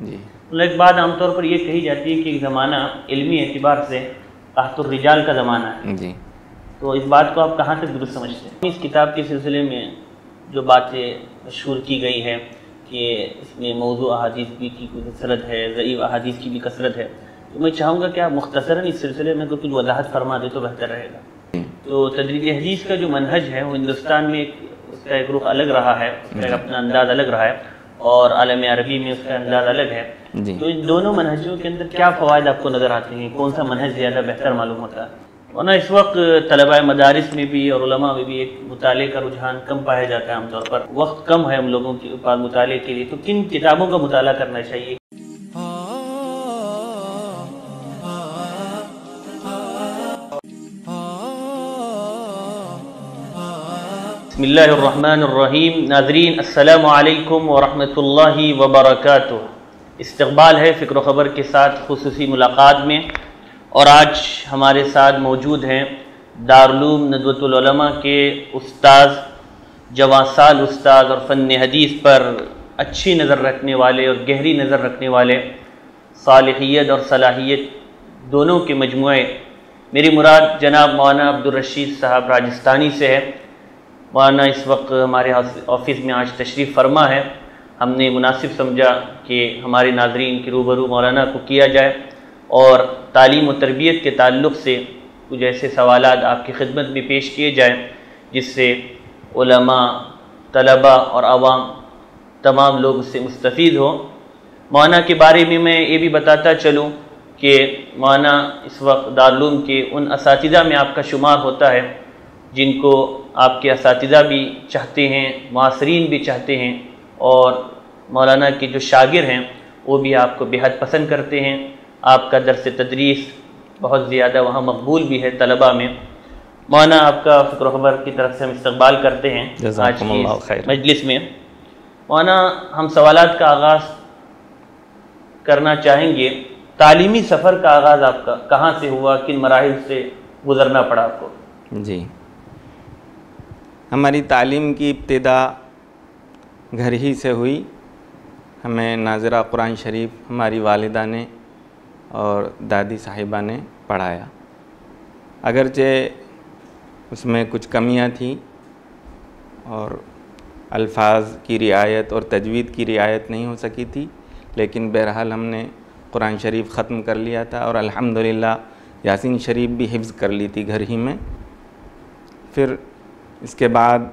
जी तो एक बात आमतौर पर यह कही जाती है कि एक ज़माना इल्मी एतबार से रिजाल का ज़माना है जी तो इस बात को आप कहाँ तक दुरुस्त समझते हैं इस किताब के सिलसिले में जो बातें मशहूर की गई हैं कि इसमें मौजू अहादीस भी की कोई कसरत है ज़ीब अहादीस की भी कसरत है तो मैं चाहूँगा कि आप मुख्तसरा इस सिलसिले में कुछ वजाहत फरमा दे तो बेहतर रहेगा तो तदरीज हदीस का जो मनहज है वो हिंदुस्तान में एक उसका एक रुख अलग रहा है उसका अपना अंदाज़ अलग रहा है और आलम अरबी में उसका अंदाज अलग है तो इन दोनों मनहजों के अंदर क्या फ़वाद आपको नज़र आते हैं कौन सा मनहज ज़्यादा बेहतर मालूम होता है वरना इस वक्त तलबा मदारस में भी और उलमा में भी एक मुताले का रुझान कम पाया जाता है आमतौर पर वक्त कम है हम लोगों के पास मुताले के लिए तो किन किताबों का मुताला करना चाहिए बसमीम नाजरीन अल्लाम वरहमल वबरक इस्तबाल है फ़िक्र ख़बर के साथ खसूस मुलाकात में और आज हमारे साथ मौजूद हैं दारूम नदवतमा के उस्ताद जवासाल उस्ताद और फ़न हदीस पर अच्छी नज़र रखने वाले और गहरी नज़र रखने वाले सालहियत और सलाहियत दोनों के मजमू मेरी मुराद जनाब मौना अब्दुलरशीद साहब राजस्थानी से है मौलाना इस वक्त हमारे ऑफिस में आज तशरीफ़ फरमा है हमने मुनासिब समझा कि हमारे नाजरीन के रूबरू मौलाना को किया जाए और तालीम और तरबियत के ताल्लुक से कुछ ऐसे सवाल आपकी खिदमत में पेश किए जाएँ जिससे तलबा और आवाम तमाम लोग उससे मुस्तफ़ हों मौना के बारे में मैं ये भी बताता चलूँ कि मौना इस वक्त दारूम के उन इस में आपका शुमार होता है जिनको आपके इस भी चाहते हैं मासरीन भी चाहते हैं और मौलाना के जो शागिर हैं वो भी आपको बेहद पसंद करते हैं आपका दरस तदरीस बहुत ज़्यादा वहाँ मकबूल भी है तलबा में मौलाना आपका फ़िक्र खबर की तरफ से हम इस्तबाल करते हैं आज मजलिस में मौलाना हम सवाल का आगाज़ करना चाहेंगे तालीमी सफ़र का आगाज़ आपका कहाँ से हुआ किन मराहल से गुज़रना पड़ा आपको जी हमारी तालीम की इब्तदा घर ही से हुई हमें नाजरा कुरान शरीफ हमारी वालदा ने और दादी साहिबा ने पढ़ाया अगरचे उसमें कुछ कमियां थी और अल्फाज की रियायत और तजवीद की रियायत नहीं हो सकी थी लेकिन बहरहाल हमने कुरान शरीफ ख़त्म कर लिया था और अल्हम्दुलिल्लाह यासीन शरीफ भी हिफ्ज़ कर ली थी घर ही में फिर इसके बाद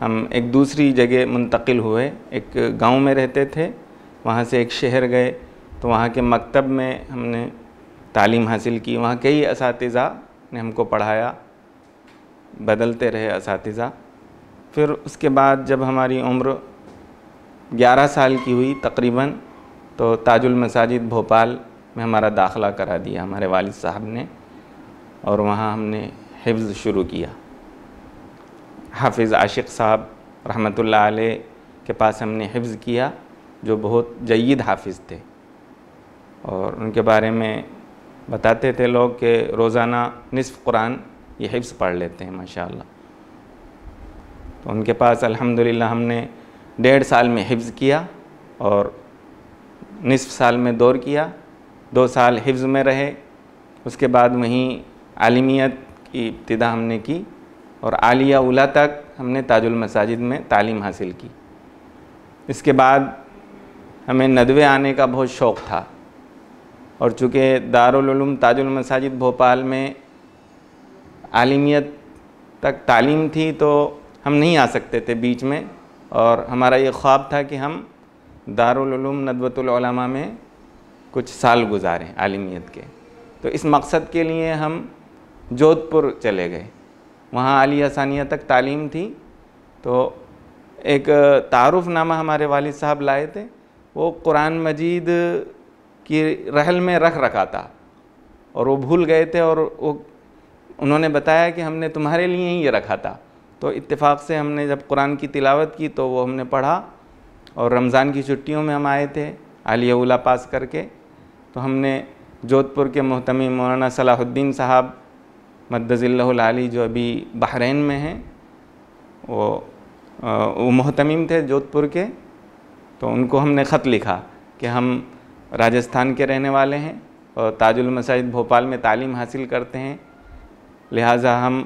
हम एक दूसरी जगह मुंतकिल हुए एक गांव में रहते थे वहाँ से एक शहर गए तो वहाँ के मकतब में हमने तालीम हासिल की वहाँ कई इस ने हमको पढ़ाया बदलते रहे इस फिर उसके बाद जब हमारी उम्र 11 साल की हुई तकरीबन तो ताजुल मसाजिद भोपाल में हमारा दाखला करा दिया हमारे वालिद साहब ने और वहाँ हमने हिफ्ज़ शुरू किया हाफिज़ आशिक साहब रहमतुल्लाह आ के पास हमने हिफ्ज़ किया जो बहुत जयीद हाफिज़ थे और उनके बारे में बताते थे लोग कि रोज़ाना नसफ़ कुरान ये हिफ्ज़ पढ़ लेते हैं माशा तो उनके पास अल्हम्दुलिल्लाह हमने डेढ़ साल में हिफ्ज़ किया और नसफ़ साल में दौर किया दो साल हिफ्ज़ में रहे उसके बाद वहीं आलमियत की इब्तदा हमने की और आलिया उला तक हमने ताजुल मसाजिद में तालीम हासिल की इसके बाद हमें नदवे आने का बहुत शौक़ था और चूँकि दारुलूम ताजुल मसाजिद भोपाल में आलिमियत तक तालीम थी तो हम नहीं आ सकते थे बीच में और हमारा ये ख्वाब था कि हम दारुलूम नदवतुलमा में कुछ साल गुजारें आलिमियत के तो इस मकसद के लिए हम जोधपुर चले गए वहाँ अली हसानिया तक तालीम थी तो एक नामा हमारे वालिद साहब लाए थे वो कुरान मजीद की रहल में रख रखा था और वो भूल गए थे और वो उन्होंने बताया कि हमने तुम्हारे लिए ही ये रखा था तो इत्तेफाक से हमने जब कुरान की तिलावत की तो वो हमने पढ़ा और रमज़ान की छुट्टियों में हम आए थे आलिया पास करके तो हमने जोधपुर के मोहतमी मौलाना सलाहुद्दीन साहब मद्दज़िल्लाली जो अभी बहरीन में हैं वो वो मोहतमीम थे जोधपुर के तो उनको हमने ख़त लिखा कि हम राजस्थान के रहने वाले हैं और ताजुल मसाजिद भोपाल में तालीम हासिल करते हैं लिहाजा हम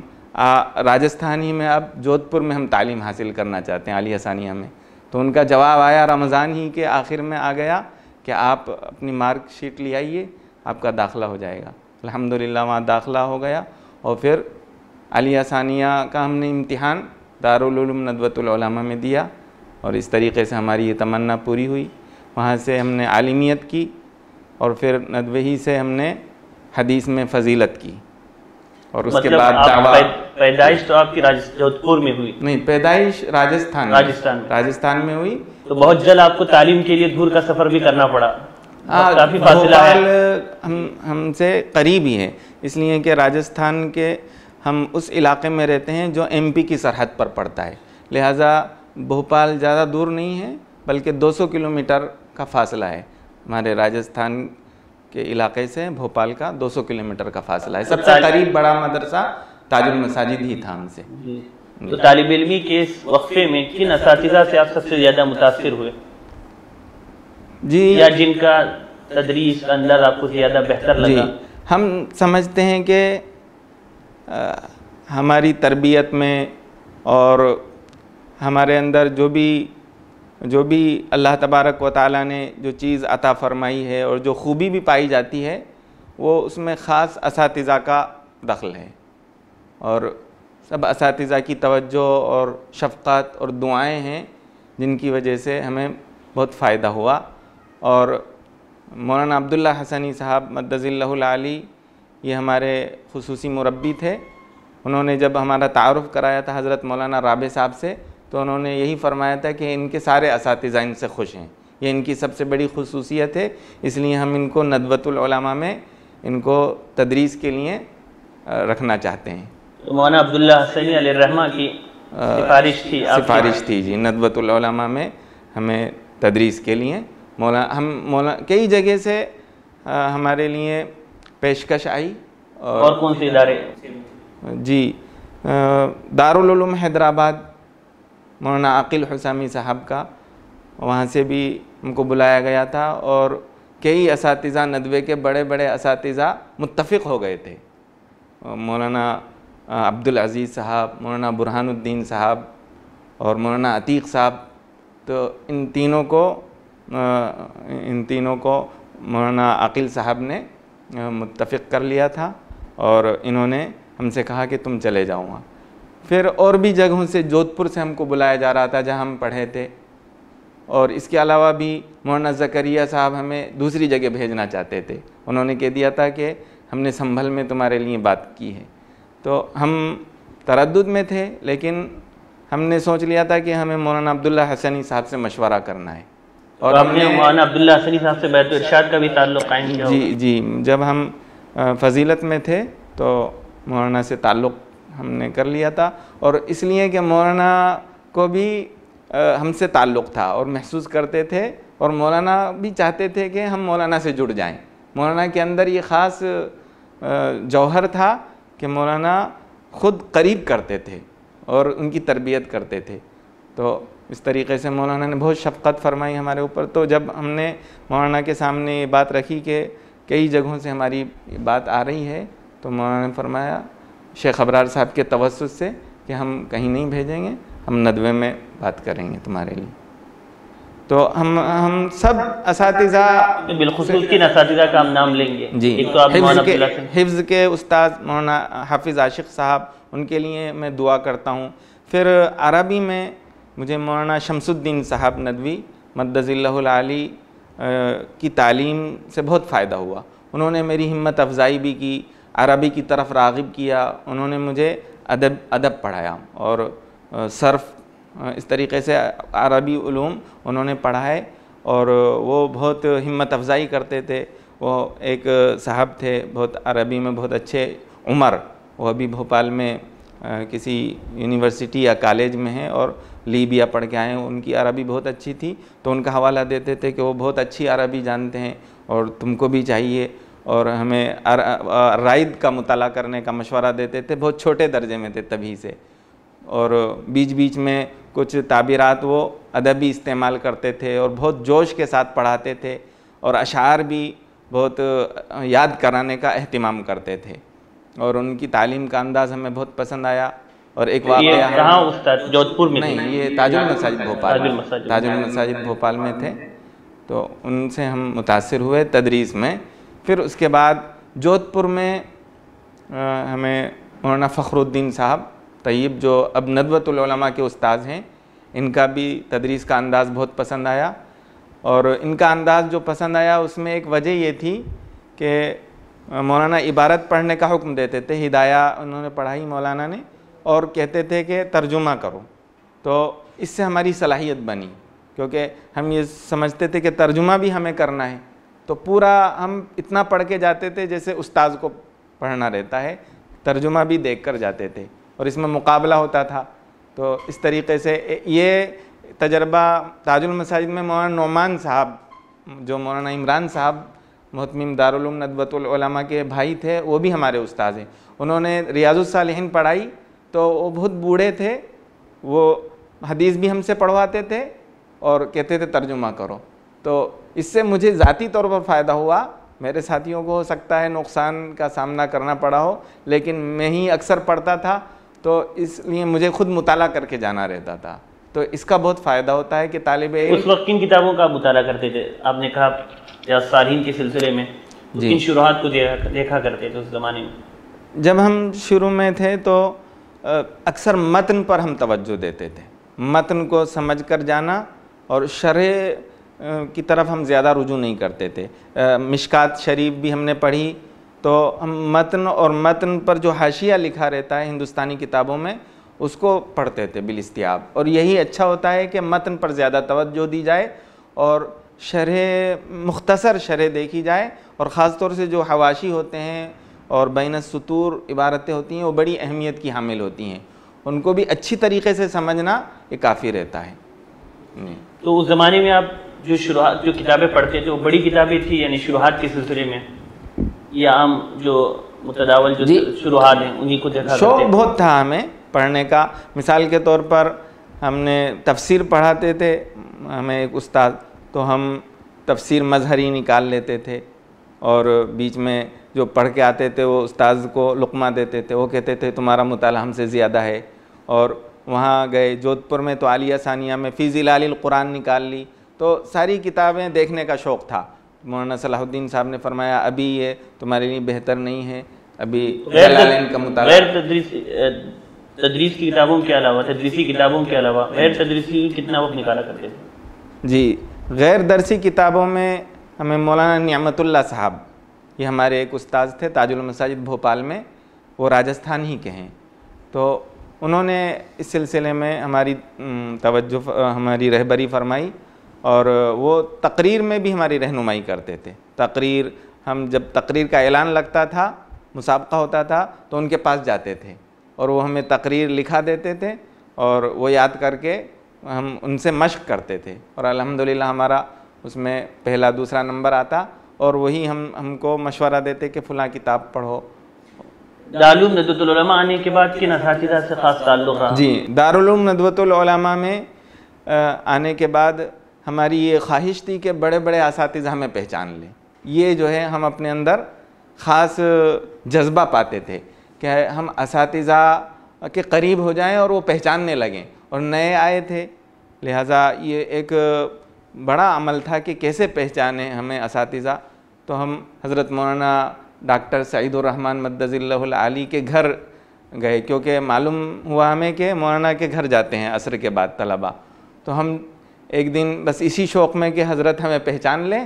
राजस्थान ही में अब जोधपुर में हम तालीम हासिल करना चाहते हैं अली हसानिया में तो उनका जवाब आया रमज़ान ही के आखिर में आ गया कि आप अपनी मार्कशीट ले आइए आपका दाखला हो जाएगा अलहमदिल्ला वहाँ दाखला हो गया और फिर अली आसानिया का हमने इम्तिहान दारुलूम नदवतुलमा में दिया और इस तरीके से हमारी ये तमन्ना पूरी हुई वहाँ से हमने आलिमियत की और फिर नदवही से हमने हदीस में फजीलत की और उसके मतलब बाद दावा पैदाइश तो आपकी जोधपुर में हुई नहीं पैदाइश राजस्थान राजस्थान राजस्थान में हुई तो बहुत जल्द आपको तालीम के लिए दूर का सफ़र भी करना पड़ा हाँ, काफ़ी फासला है हम हमसे करीब ही है इसलिए कि राजस्थान के हम उस इलाके में रहते हैं जो एमपी की सरहद पर पड़ता है लिहाजा भोपाल ज़्यादा दूर नहीं है बल्कि 200 किलोमीटर का फासला है हमारे राजस्थान के इलाके से भोपाल का 200 किलोमीटर का फासला है तो सबसे करीब बड़ा मदरसा ताजुल मसाजिद ही था हमसे तो तालब इलमी के वक्फे में किन इस से आप सबसे ज़्यादा मुतासर हुए जी या जिनका तदरीस अंदर आपको ज़्यादा बेहतर लगा हम समझते हैं कि हमारी तरबियत में और हमारे अंदर जो भी जो भी अल्लाह तबारक व ताली ने जो चीज़ अता फरमाई है और जो खूबी भी पाई जाती है वो उसमें ख़ास इस का दखल है और सब इस की तवज्जो और शफ़क़त और दुआएं हैं जिनकी वजह से हमें बहुत फ़ायदा हुआ और मौलाना अब्दुल्ला हसनी साहब मदजिल्लाली ये हमारे खसूस मुरबी थे उन्होंने जब हमारा तारफ़ कराया था हज़रत मौलाना राबे साहब से तो उन्होंने यही फरमाया था कि इनके सारे इस इनसे खुश हैं ये इनकी सबसे बड़ी खसूसियत है इसलिए हम इनको नदवतुलमा में इनको तदरीस के लिए रखना चाहते हैं तो मौलाना अब्दुल्ला हसनी रहमा की सिफारिश थी सिफारिश थी जी नदवतुलमा में हमें तदरीस के लिए मौला हम मौला कई जगह से आ, हमारे लिए पेशकश आई और, और कौन से इदारे जी दारुलूम हैदराबाद मौलाना आकिल हुसामी साहब का वहाँ से भी हमको बुलाया गया था और कई इस नदवे के बड़े बड़े इस मुतफ़ हो गए थे मौलाना अब्दुल अज़ीज़ साहब मौलाना बुरहानुद्दीन साहब और मौलाना अतीक साहब तो इन तीनों को इन तीनों को मौलाना अकील साहब ने मुतफ़ कर लिया था और इन्होंने हमसे कहा कि तुम चले जाओ वहाँ फिर और भी जगहों से जोधपुर से हमको बुलाया जा रहा था जहाँ हम पढ़े थे और इसके अलावा भी मौना जकरिया साहब हमें दूसरी जगह भेजना चाहते थे उन्होंने कह दिया था कि हमने संभल में तुम्हारे लिए बात की है तो हम तरद में थे लेकिन हमने सोच लिया था कि हमें मौलाना अब्दुल्ला हसनी साहब से मशवरा करना है और हमने मौलाना अब्दुल्ला हसनी साहब से बैतुल इरशाद का भी ताल्लुक़ कायम किया जी जी जब हम फजीलत में थे तो मौलाना से ताल्लुक़ हमने कर लिया था और इसलिए कि मौलाना को भी हमसे ताल्लुक़ था और महसूस करते थे और मौलाना भी चाहते थे कि हम मौलाना से जुड़ जाएं मौलाना के अंदर ये ख़ास जौहर था कि मौलाना ख़ुद करीब करते थे और उनकी तरबियत करते थे तो इस तरीके से मौलाना ने बहुत शफ़क़त फरमाई हमारे ऊपर तो जब हमने मौलाना के सामने ये बात रखी कि कई जगहों से हमारी बात आ रही है तो मौलाना ने फरमाया शेख अबरार साहब के तवसत से कि हम कहीं नहीं भेजेंगे हम नदवे में बात करेंगे तुम्हारे लिए तो हम हम सब इस जी तो हिफ्ज़ के हिफ्ज़ के उस्ताद मौलाना हाफिज़ आशिक साहब उनके लिए मैं दुआ करता हूँ फिर अरबी में मुझे मौलाना शमसुद्दीन साहब नदवी मद्दज़िल्लाली की तालीम से बहुत फ़ायदा हुआ उन्होंने मेरी हिम्मत अफजाई भी की अरबी की तरफ रागब किया उन्होंने मुझे अदब अदब पढ़ाया और सर्फ इस तरीके से अरबी ूम उन्होंने पढ़ाए और वो बहुत हिम्मत अफजाई करते थे वो एक साहब थे बहुत अरबी में बहुत अच्छे उमर वो अभी भोपाल में किसी यूनिवर्सिटी या कॉलेज में हैं और लीबिया पढ़ के आए हैं उनकी अरबी बहुत अच्छी थी तो उनका हवाला देते थे कि वो बहुत अच्छी अरबी जानते हैं और तुमको भी चाहिए और हमें राइद का मुताला करने का मशवरा देते थे बहुत छोटे दर्जे में थे तभी से और बीच बीच में कुछ ताबीरत वो अदबी इस्तेमाल करते थे और बहुत जोश के साथ पढ़ाते थे और अशार भी बहुत याद कराने का अहतमाम करते थे और उनकी तालीम का अंदाज़ हमें बहुत पसंद आया और एक वाक़ा जोधपुर में नहीं ये ताजुल मसाजिद भोपाल ताजुल मसाजिद भोपाल में थे तो उनसे हम मुतासर हुए तदरीस में फिर उसके बाद जोधपुर में आ, हमें मौलाना फ़खरुद्दीन साहब तय्यब जो अब नदवतमा के उस्ताद हैं इनका भी तदरीस का अंदाज़ बहुत पसंद आया और इनका अंदाज़ जो पसंद आया उसमें एक वजह ये थी कि मौलाना इबारत पढ़ने का हुक्म देते थे हिदाया उन्होंने पढ़ाई मौलाना ने और कहते थे कि तर्जुमा करो तो इससे हमारी सलाहियत बनी क्योंकि हम ये समझते थे कि तर्जुमा भी हमें करना है तो पूरा हम इतना पढ़ के जाते थे जैसे उस्ताद को पढ़ना रहता है तर्जुमा भी देख कर जाते थे और इसमें मुकाबला होता था तो इस तरीके से ये तजर्बा ताजुल मसाजिद में मौलाना नोमान साहब जो मौलाना इमरान साहब महतमिम दारुलूम नदवतमा के भाई थे वो भी हमारे उस्ताद हैं उन्होंने रियाजुलसालहन पढ़ाई तो वो बहुत बूढ़े थे वो हदीस भी हमसे पढ़वाते थे और कहते थे तर्जुमा करो तो इससे मुझे ज़ाती तौर पर फ़ायदा हुआ मेरे साथियों को हो सकता है नुकसान का सामना करना पड़ा हो लेकिन मैं ही अक्सर पढ़ता था तो इसलिए मुझे खुद मुताला करके जाना रहता था तो इसका बहुत फ़ायदा होता है कि तालब उस वक्त किन किताबों का मुताला करते थे आपने कहा सारीन के सिलसिले में तो किन शुरुआत को देखा करते थे उस ज़माने में जब हम शुरू में थे तो अक्सर मतन पर हम तवज्जो देते थे मतन को समझ कर जाना और शरह की तरफ हम ज़्यादा रुजू नहीं करते थे मिशकात शरीफ भी हमने पढ़ी तो हम मतन और मतन पर जो हाशिया लिखा रहता है हिंदुस्तानी किताबों में उसको पढ़ते थे बिलस्तियाब और यही अच्छा होता है कि मतन पर ज़्यादा तवज्जो दी जाए और शरह मुख्तसर शरह देखी जाए और ख़ास तौर से जो हवाशी होते हैं और बैन सतूर इबारतें होती हैं वो बड़ी अहमियत की हामिल होती हैं उनको भी अच्छी तरीके से समझना ये काफ़ी रहता है तो उस ज़माने में आप जो शुरुआत जो किताबें पढ़ते थे वो बड़ी किताबें थी यानी शुरुआत के सिलसिले में ये आम जो मुतदावल जो शुरुआत हैं उन्हीं को देखा शौक बहुत था हमें पढ़ने का मिसाल के तौर पर हमने तफसर पढ़ाते थे हमें एक उस्ताद तो हम तफसर मजहरी निकाल लेते थे और बीच में जो पढ़ के आते थे वो उस्ताद को लुकमा देते थे वो कहते थे तुम्हारा मुताल हमसे ज़्यादा है और वहाँ गए जोधपुर में तो आलिया सानिया में फ़ीज़ी कुरान निकाल ली तो सारी किताबें देखने का शौक़ था मौलाना सलाहुद्दीन साहब ने फरमाया अभी ये तुम्हारे लिए बेहतर नहीं है अभी का मुताल तदरीस की किताबों के अलावा तदरीसी किताबों के अलावा गैर तदरीसी कितना वक्त निकाला करते थे जी गैर दरसी किताबों में हमें मौलाना नियामतुल्ला साहब कि हमारे एक उस्ताद थे ताजुल मसाजिद भोपाल में वो राजस्थान ही के हैं तो उन्होंने इस सिलसिले में हमारी तवज्जो हमारी रहबरी फरमाई और वो तकरीर में भी हमारी रहनुमाई करते थे तकरीर हम जब तकरीर का ऐलान लगता था मुसाबका होता था तो उनके पास जाते थे और वो हमें तकरीर लिखा देते थे और वो याद करके हम उनसे मश्क करते थे और अलहमदिल्ला हमारा उसमें पहला दूसरा नंबर आता और वही हम हमको मशवरा देते कि फ़लाँ किताब पढ़ो दारूम आने के बाद किन से ख़ास जी दारूम नदवतमा में आने के बाद हमारी ये ख्वाहिश थी कि बड़े बड़े इस हमें पहचान लें ये जो है हम अपने अंदर ख़ास जज्बा पाते थे कि हम इस के करीब हो जाएं और वो पहचानने लगें और नए आए थे लिहाजा ये एक बड़ा अमल था कि कैसे पहचाने हमें इस तो हम हज़रत मौलाना डॉक्टर सईदुररहमान मद्दज़िल्लाली के घर गए क्योंकि मालूम हुआ हमें कि मौलाना के घर जाते हैं असर के बाद तलबा तो हम एक दिन बस इसी शौक़ में कि हज़रत हमें पहचान लें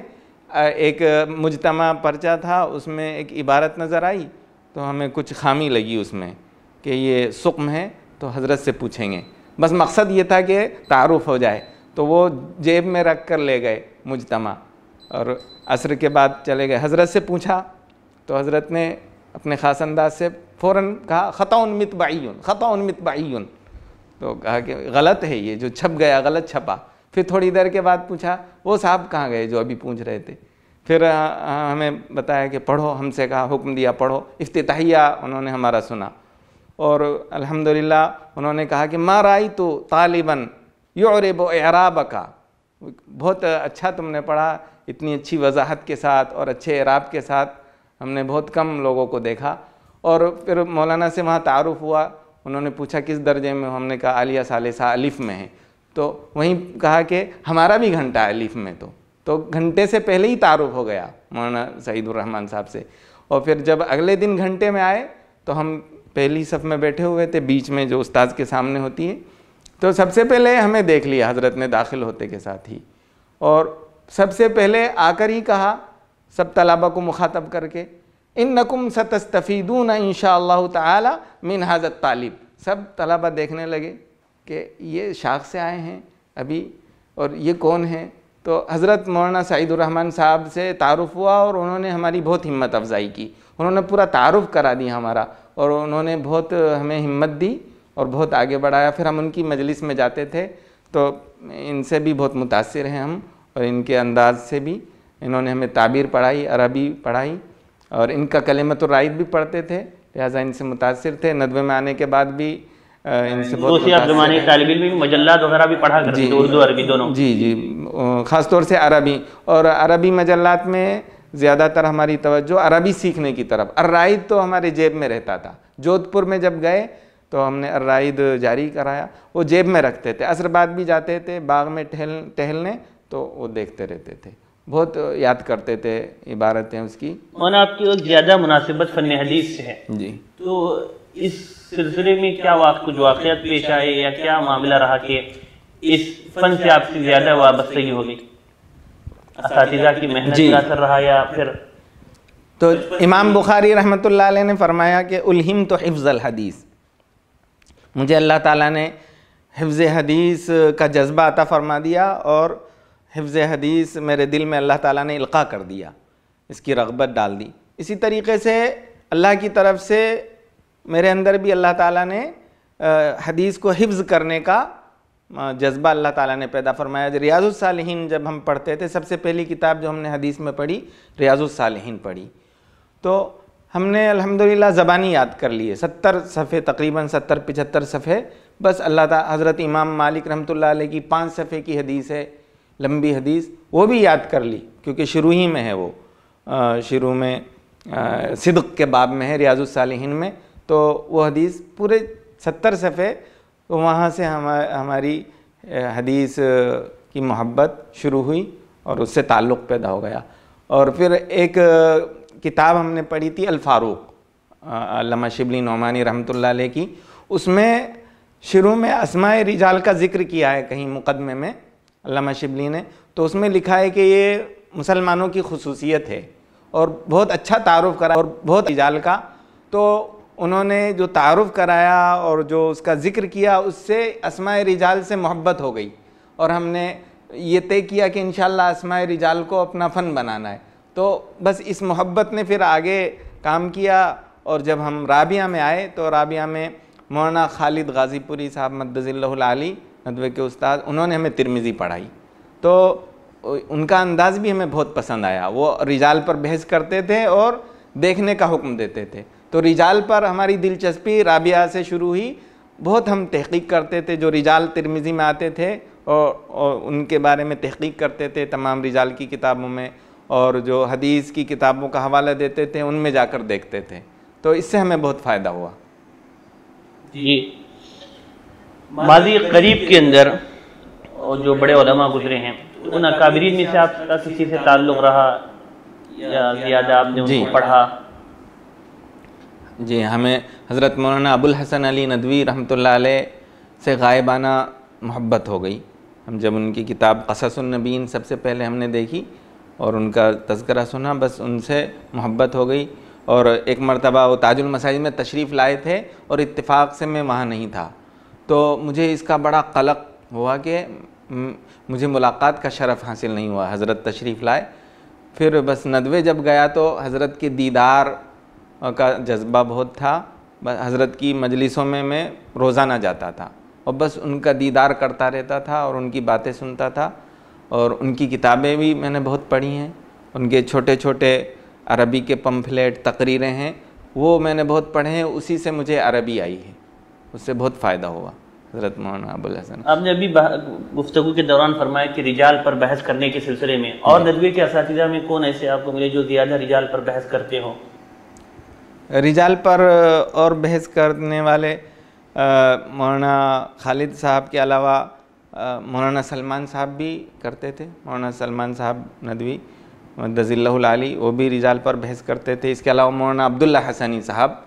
एक मुजतमा पर्चा था उसमें एक इबारत नज़र आई तो हमें कुछ खामी लगी उसमें कि ये सुक्म है तो हज़रत से पूछेंगे बस मकसद ये था कि तारुफ़ हो जाए तो वो जेब में रख कर ले गए मुजतमा और असर के बाद चले गए हज़रत से पूछा तो हज़रत ने अपने ख़ास अंदाज से फ़ौर कहा ख़ताउन ख़ता मित मितबाइन तो कहा कि गलत है ये जो छप गया गलत छपा फिर थोड़ी देर के बाद पूछा वो साहब कहाँ गए जो अभी पूछ रहे थे फिर हमें बताया कि पढ़ो हमसे कहा हुक्म दिया पढ़ो इफ्तिया उन्होंने हमारा सुना और अल्हम्दुलिल्लाह उन्होंने कहा कि माँ राई तो तालिबन योरब एराब का बहुत अच्छा तुमने पढ़ा इतनी अच्छी वजाहत के साथ और अच्छे इराब के साथ हमने बहुत कम लोगों को देखा और फिर मौलाना से वहाँ तारुफ हुआ उन्होंने पूछा किस दर्जे में हमने कहा आलिया सा अलिफ में है तो वहीं कहा कि हमारा भी घंटा है अलिफ में तो तो घंटे से पहले ही तारुफ हो गया मौलाना सईदुररहमान साहब से और फिर जब अगले दिन घंटे में आए तो हम पहली सफ़ में बैठे हुए थे बीच में जो उस्ताद के सामने होती है तो सबसे पहले हमें देख लिया हज़रत ने दाखिल होते के साथ ही और सबसे पहले आकर ही कहा सब तलाबा को मुखातब करके इन नकुम सतस्तफ़ीदून इन ताला मिन हाजत तालिब सब तलाबा देखने लगे कि ये शाख से आए हैं अभी और ये कौन है तो हज़रत मौलाना सईदुररहमान साहब से तारुफ़ हुआ और उन्होंने हमारी बहुत हिम्मत अफजाई की उन्होंने पूरा तारफ़ करा दिया हमारा और उन्होंने बहुत हमें हिम्मत दी और बहुत आगे बढ़ाया फिर हम उनकी मजलिस में जाते थे तो इनसे भी बहुत मुतासर हैं हम और इनके अंदाज से भी इन्होंने हमें ताबीर पढ़ाई अरबी पढ़ाई और इनका कलेमत राइद भी पढ़ते थे लिहाजा इनसे मुतासर थे नदवे में आने के बाद भी इनसे बहुत भी वगैरह भी पढ़ा जी उर्दू अरबी दोनों जी जी ख़ास तौर से अरबी और अरबी मजलात में ज़्यादातर हमारी तवज्जो अरबी सीखने की तरफ अर्राइद तो हमारे जेब में रहता था जोधपुर में जब गए तो हमने अर्राइद जारी कराया वो जेब में रखते थे असरबाद भी जाते थे बाग में टहल टहलने तो वो देखते रहते थे बहुत याद करते थे इबारतें उसकी मौना आपकी और ज़्यादा मुनासिबत फन हदीस से है जी तो इस सिलसिले में क्या आपको जो वाकत पेश आए या क्या मामला रहा कि इस फन से आपसे ज़्यादा वाबस्तगी होगी की मेहनत रहा या फिर तो इमाम बुखारी रहमत ने फरमाया कि उलहिम तो हिफ्ज़ल हदीस मुझे अल्लाह ताला ने हिफ्ज़ हदीस का जज्बा अता फरमा दिया और हिफ्ज़ हदीस मेरे दिल में अल्लाह ताला ने इल्क़ा कर दिया इसकी रगबत डाल दी इसी तरीके से अल्लाह की तरफ से मेरे अंदर भी अल्लाह ताला ने हदीस को हिफ्ज़ करने का जज्बा अल्लाह ताला ने पैदा फरमाया रियाज़ुलसालहीन जब हम पढ़ते थे सबसे पहली किताब जो हमने हदीस में पढ़ी रियाज़ुलसालहीन पढ़ी तो हमने अल्हम्दुलिल्लाह ज़बानी याद कर लिए सत्तर सफ़े तकरीबन सत्तर पिचहत्तर सफ़े बस अल्लाह हज़रत इमाम मालिक रहमतुल्लाह अलैह की पाँच सफ़े की हदीस है लंबी हदीस वो भी याद कर ली क्योंकि शुरू ही में है वो शुरू में सिदक के बाब में है रियाजुलसालहन में तो वो हदीस पूरे सत्तर सफ़े तो वहाँ से हम हमारी हदीस की मोहब्बत शुरू हुई और उससे ताल्लुक़ पैदा हो गया और फिर एक किताब हमने पढ़ी थी अलफ़ारूक लमा शिबली नौमानी रहमतुल्लाह की उसमें शुरू में असमाय रिजाल का जिक्र किया है कहीं मुकदमे में अल्लामा शिबली ने तो उसमें लिखा है कि ये मुसलमानों की खसूसियत है और बहुत अच्छा तारुफ करा और बहुत इजाल का तो उन्होंने जो तारुफ कराया और जो उसका जिक्र किया उससे असमाय रिजाल से मोहब्बत हो गई और हमने ये तय किया कि इन आसमा रिजाल को अपना फ़न बनाना है तो बस इस मोहब्बत ने फिर आगे काम किया और जब हम राबिया में आए तो राबिया में मौना खालिद गाज़ीपुरी साहब आली नदवे के उस्ताद उन्होंने हमें तिरमिज़ी पढ़ाई तो उनका अंदाज़ भी हमें बहुत पसंद आया वो रिजाल पर बहस करते थे और देखने का हुक्म देते थे तो रिजाल पर हमारी दिलचस्पी राबिया से शुरू हुई बहुत हम तहकीक करते थे जो रिजाल तिरमिज़ी में आते थे और, और उनके बारे में तहकीक करते थे तमाम रिजाल की किताबों में और जो हदीस की किताबों का हवाला देते थे उनमें जाकर देखते थे तो इससे हमें बहुत फ़ायदा हुआ जी माजी करीब के अंदर और जो बड़े उदमा गुजरे हैं उन अकाबरीन में से आपका किसी से ताल्लुक़ रहा या ज़्यादा आपने उनको पढ़ा जी हमें हज़रत मौलाना अबुल हसन अली नदवी रहमतुल्लाह से गायबाना मोहब्बत हो गई हम जब उनकी किताब कससनबीन सबसे पहले हमने देखी और उनका तस्करा सुना बस उनसे मोहब्बत हो गई और एक मरतबा वो ताजुल मसाज में तशरीफ़ लाए थे और इत्तेफाक से मैं वहाँ नहीं था तो मुझे इसका बड़ा कलक हुआ कि मुझे मुलाकात का शरफ़ हासिल नहीं हुआ हज़रत तशरीफ़ लाए फिर बस नदवे जब गया तो हज़रत के दीदार का जज्बा बहुत था हज़रत की मजलिसों में मैं रोज़ाना जाता था और बस उनका दीदार करता रहता था और उनकी बातें सुनता था और उनकी किताबें भी मैंने बहुत पढ़ी हैं उनके छोटे छोटे अरबी के पम्फलेट तकरीरें हैं वो मैंने बहुत पढ़े हैं उसी से मुझे अरबी आई है उससे बहुत फ़ायदा हुआ हजरत मौलाना अबुल हसन आपने अभी गुफ्तु के दौरान फरमाया कि रिजाल पर बहस करने के सिलसिले में और नदवे के इस में कौन ऐसे आपको मिले जो ज़्यादा रिजाल पर बहस करते हो रिजाल पर और बहस करने वाले मौलाना खालिद साहब के अलावा मौलाना सलमान साहब भी करते थे मौलाना सलमान साहब नदवी दज़िल्लाली वो भी रिजाल पर बहस करते थे इसके अलावा मौलाना अब्दुल्ला हसनी साहब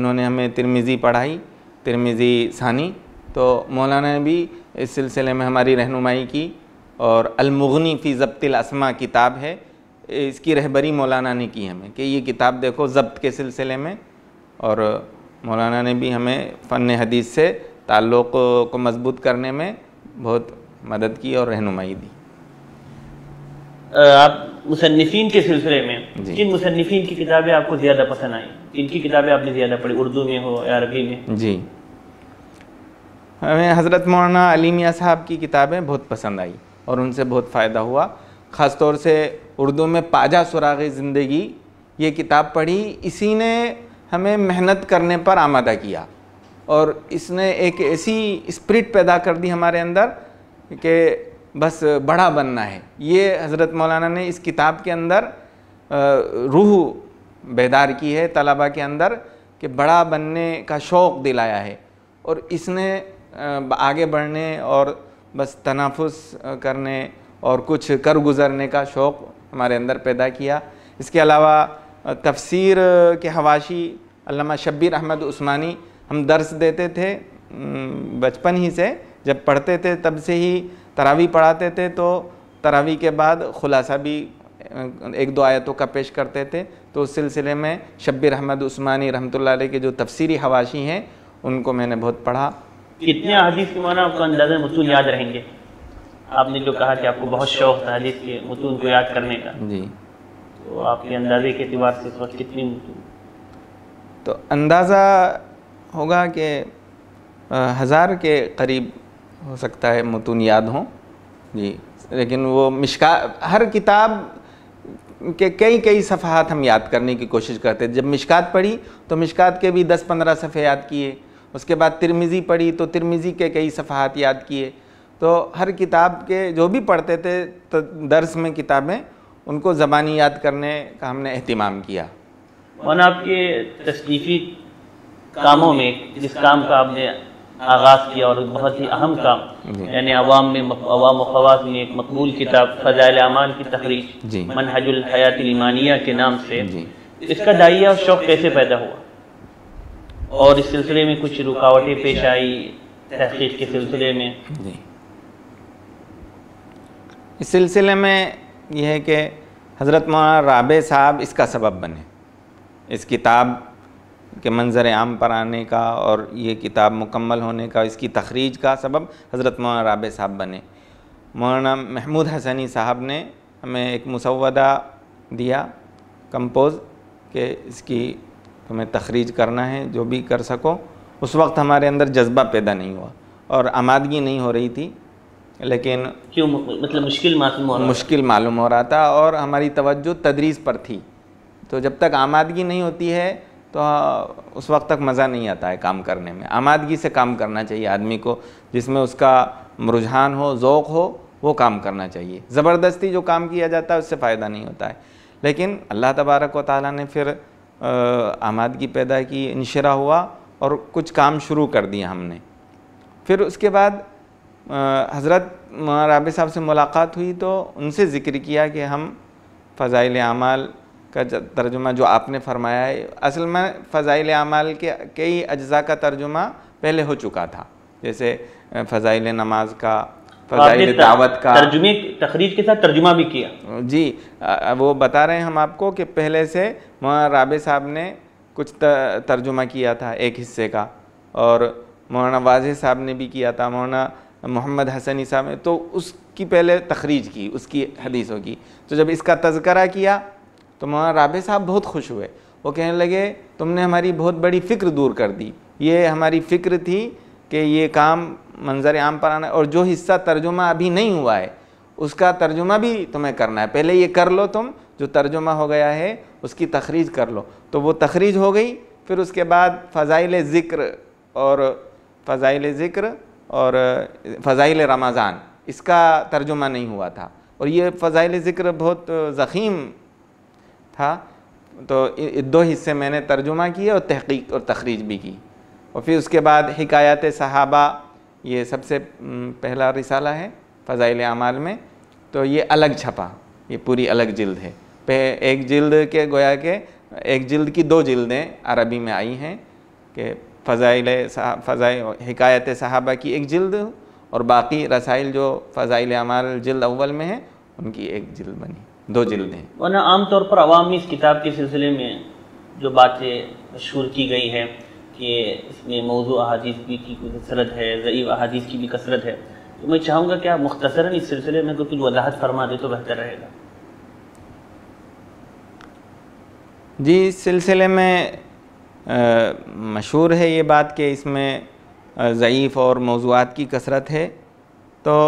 इन्होंने हमें तिरमिज़ी पढ़ाई तिरमिज़ी सानी तो मौलाना ने भी इस सिलसिले में हमारी रहनुमाई की और अलमुगनी फ़ी ज़ब्तिल असमा किताब है इसकी रहबरी मौलाना ने की हमें कि ये किताब देखो ज़ब्त के सिलसिले में और मौलाना ने भी हमें फ़न हदीस से ताल्लुक़ को मजबूत करने में बहुत मदद की और रहनुमाई दी आप मुसनफिन के सिलसिले में किन मुसनफिन की किताबें आपको ज़्यादा पसंद आई इनकी किताबें आपने ज़्यादा पढ़ी उर्दू में हो या अरबी में जी हमें हज़रत मौलाना अली मियाँ साहब की किताबें बहुत पसंद आई और उनसे बहुत फ़ायदा हुआ ख़ास तौर से उर्दू में पाजा सुराग ज़िंदगी ये किताब पढ़ी इसी ने हमें मेहनत करने पर आमादा किया और इसने एक ऐसी स्प्रिट पैदा कर दी हमारे अंदर कि बस बड़ा बनना है ये हज़रत मौलाना ने इस किताब के अंदर रूह बेदार की है तलबा के अंदर कि बड़ा बनने का शौक़ दिलाया है और इसने आगे बढ़ने और बस तनाफुस करने और कुछ कर गुज़रने का शौक़ हमारे अंदर पैदा किया इसके अलावा तफसीर के हवाशी अल्लामा शब्बीर अहमद उस्मानी हम दर्स देते थे बचपन ही से जब पढ़ते थे तब से ही तरावी पढ़ाते थे तो तरावी के बाद खुलासा भी एक दो आयतों का पेश करते थे तो उस सिलसिले में शब्बीर अहमद उस्मानी रहमतुल्लाह के जो तफसीरी हवाशी हैं उनको मैंने बहुत पढ़ा कितने हदीस के माना आपको अंदाजा मतून याद रहेंगे आपने जो कहा कि आपको बहुत शौक था हदीस के मतून को याद करने का जी तो आपके अंदाजे के अतबार से कितनी मतून तो अंदाज़ा होगा कि हज़ार के करीब हो सकता है मतून याद हों जी लेकिन वो मिशका हर किताब के कई कई सफ़ात हम याद करने की कोशिश करते जब मिशकात पढ़ी तो मिशकात के भी दस पंद्रह सफ़े याद किए उसके बाद तिरमिज़ी पढ़ी तो तिरमिज़ी के कई सफ़ात याद किए तो हर किताब के जो भी पढ़ते थे तो दर्स में किताबें उनको ज़बानी याद करने का हमने अहतमाम किया मौना आपके तशरीफी कामों में जिस काम का आपने आगाज़ किया और बहुत ही अहम काम यानी अवाम में अवाम खवास में एक मकबूल किताब फ़जाइल अमान की तकरीर मनहजुल इमानिया के नाम से इसका दाइया और शौक़ कैसे पैदा हुआ और इस सिलसिले में कुछ रुकावटें पेश आई तहकीक के सिलसिले में इस सिलसिले में यह है कि हज़रत मौलाना राबे साहब इसका सबब बने इस किताब के मंज़र आम पर आने का और ये किताब मुकम्मल होने का इसकी तखरीज का सबब हज़रत मौलाना राब साहब बने मौलाना महमूद हसनी साहब ने हमें एक मुसवदा दिया कंपोज के इसकी तुम्हें तखरीज करना है जो भी कर सको उस वक्त हमारे अंदर जज्बा पैदा नहीं हुआ और आमादगी नहीं हो रही थी लेकिन क्यों मतलब मुश्किल मालूम हो रहा मुश्किल मालूम हो रहा था और हमारी तवज्जो तदरीस पर थी तो जब तक आमादगी नहीं होती है तो हाँ, उस वक्त तक मज़ा नहीं आता है काम करने में आमादगी से काम करना चाहिए आदमी को जिसमें उसका रुझान हो ओक़ हो वो काम करना चाहिए ज़बरदस्ती जो काम किया जाता है उससे फ़ायदा नहीं होता है लेकिन अल्लाह तबारक व ताली ने फिर आमादगी पैदा की इनशरा हुआ और कुछ काम शुरू कर दिया हमने फिर उसके बाद हज़रत राबे साहब से मुलाकात हुई तो उनसे ज़िक्र किया कि हम फ़ज़ाइल आमाल का तर्जुमा जो आपने फरमाया है असल में फ़ज़ाइल अमाल के कई अज्जा का तर्जुमा पहले हो चुका था जैसे फ़ज़ाइल नमाज का फ़ज़ाइल दावत का तर्जुमे तखरीज के साथ तर्जुमा भी किया जी वो बता रहे हैं हम आपको कि पहले से मौलाना राबे साहब ने कुछ तर्जुमा किया था एक हिस्से का और मौलाना वाजे साहब ने भी किया था मौलाना मोहम्मद हसनी साहब ने तो उसकी पहले तखरीज की उसकी हदीसों की तो जब इसका तस्करा किया तो मौलाना राबे साहब बहुत खुश हुए वो कहने लगे तुमने हमारी बहुत बड़ी फ़िक्र दूर कर दी ये हमारी फ़िक्र थी कि ये काम मंजर आम पर आना और जो हिस्सा तर्जुमा अभी नहीं हुआ है उसका तर्जुमा भी तुम्हें करना है पहले ये कर लो तुम जो तर्जुमा हो गया है उसकी तखरीज कर लो तो वो तखरीज हो गई फिर उसके बाद फ़ज़ाइल ज़िक्र और फ़ज़ाइल ज़िक्र और फ़ज़ाइल रमज़ान इसका तर्जुमा नहीं हुआ था और ये फ़ज़ाइल ज़िक्र बहुत ज़ख़ीम था तो दो हिस्से मैंने तर्जुमा किए और तहकीक और तखरीज भी की और फिर उसके बाद हकायत सहाबा ये सबसे पहला रिसाला है फ़ज़ाइल अमाल में तो ये अलग छपा ये पूरी अलग जिल्द है एक जिल्द के गोया के एक जिल्द की दो जिल्दें अरबी में आई हैं कि फ़ज़ाइल फ़ज़ाइल हकायत सहाबा की एक जिल्द और बाकी रसाइल जो फ़ज़ाइल अमाल जिल्द अव्वल में है उनकी एक जिल्द बनी दो जिल्दें वरना आमतौर पर अवामी इस किताब के सिलसिले में जो बातें मशहूर की गई हैं कि इसमें मौजू अहादीस भी की कसरत है ज़यीब अहादीस की भी कसरत है तो मैं चाहूँगा कि आप मुख्तसरा इस सिलसिले में कुछ वजाहत फरमा दें तो बेहतर रहेगा जी इस सिलसिले में मशहूर है ये बात कि इसमें ज़यीफ़ और मौजूद की कसरत है तो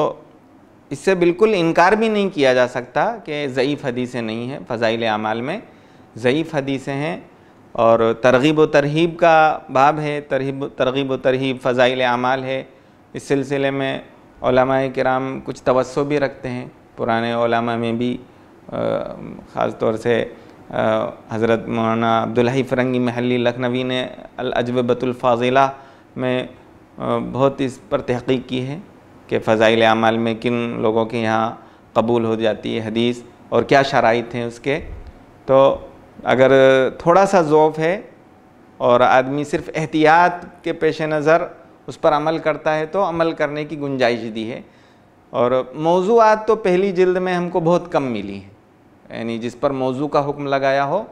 इससे बिल्कुल इनकार भी नहीं किया जा सकता कि ज़यीफ़ हदीसें नहीं हैं फ़ज़ाइल अमाल में ज़यीफ़ हदीसें हैं और तरगीब व तरहीब का बाब है तरहीब तरगीब व तरहीब फ़ज़ाइल अमाल है इस सिलसिले में कराम कुछ तवस्सो भी रखते हैं पुराने में भी ख़ास तौर से हज़रत मौलाना अब्दुल्ही फ़रंगी महली लखनवी ने अल अजबतुल्फ़ाजिला में बहुत इस पर तहकीक की है कि फ़ाइल अमाल में किन लोगों के यहाँ कबूल हो जाती है हदीस और क्या शराइ हैं उसके तो अगर थोड़ा सा ज़ोफ़ है और आदमी सिर्फ एहतियात के पेश नज़र उस पर अमल करता है तो अमल करने की गुंजाइश दी है और मौजूद तो पहली जल्द में हमको बहुत कम मिली है यानी जिस पर मौजू का हुक्म लगाया हो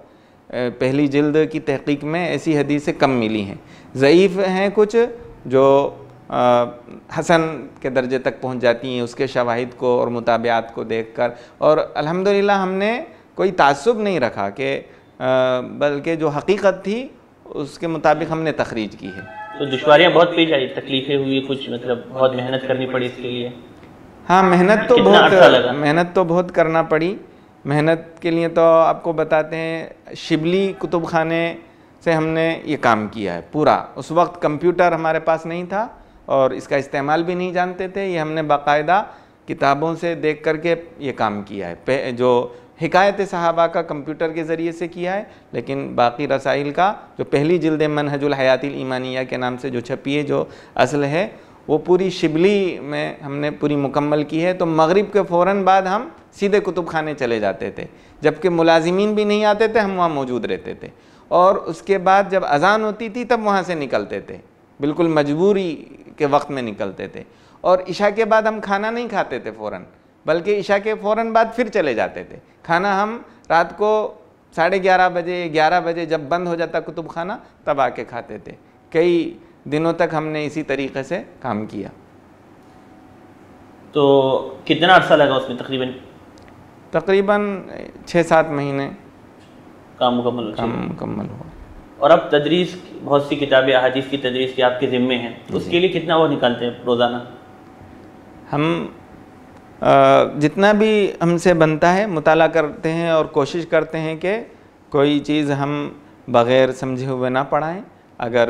पहली जल्द की तहकीक में ऐसी हदीसें कम मिली हैं ज़यीफ़ हैं कुछ जो हसन के दर्जे तक पहुंच जाती हैं उसके शवाहिद को और मुताबियात को देखकर और अल्हम्दुलिल्लाह हमने कोई तासुब नहीं रखा कि बल्कि जो हकीकत थी उसके मुताबिक हमने तखरीज की है तो दुशारियाँ बहुत पेश आई तकलीफ़ें हुई कुछ मतलब बहुत मेहनत करनी पड़ी इसके लिए हाँ मेहनत तो बहुत मेहनत तो बहुत करना पड़ी मेहनत के लिए तो आपको बताते हैं शिबली कुतुब खाने से हमने ये काम किया है पूरा उस वक्त कंप्यूटर हमारे पास नहीं था और इसका इस्तेमाल भी नहीं जानते थे ये हमने बाकायदा किताबों से देख करके ये काम किया है जो हिकायत सहाबा का कंप्यूटर के ज़रिए से किया है लेकिन बाकी रसाइल का जो पहली जल्द मनहजुल हयातिल ईमानिया के नाम से जो छपी है जो असल है वो पूरी शिबली में हमने पूरी मुकम्मल की है तो मगरिब के फ़ौर बाद हम सीधे कुतुब खाने चले जाते थे जबकि मुलाजिमीन भी नहीं आते थे हम वहाँ मौजूद रहते थे और उसके बाद जब अजान होती थी तब वहाँ से निकलते थे बिल्कुल मजबूरी के वक्त में निकलते थे और ईशा के बाद हम खाना नहीं खाते थे फ़ौर बल्कि ईशा के फ़ौर बाद फिर चले जाते थे खाना हम रात को साढ़े ग्यारह बजे ग्यारह बजे जब बंद हो जाता कुतुब खाना तब आके खाते थे कई दिनों तक हमने इसी तरीके से काम किया तो कितना अर्सा लगा उसमें तकरीबन तकरीबन छः सात महीने काम मुकम्मल काम मुकम्मल हुआ और अब तदरीस बहुत सी किताबें अदीस की तदरीस की आपके ज़िम्मे हैं तो उसके लिए कितना वो निकालते हैं रोज़ाना हम जितना भी हमसे बनता है मताल करते हैं और कोशिश करते हैं कि कोई चीज़ हम बग़ैर समझे हुए ना पढ़ाएं अगर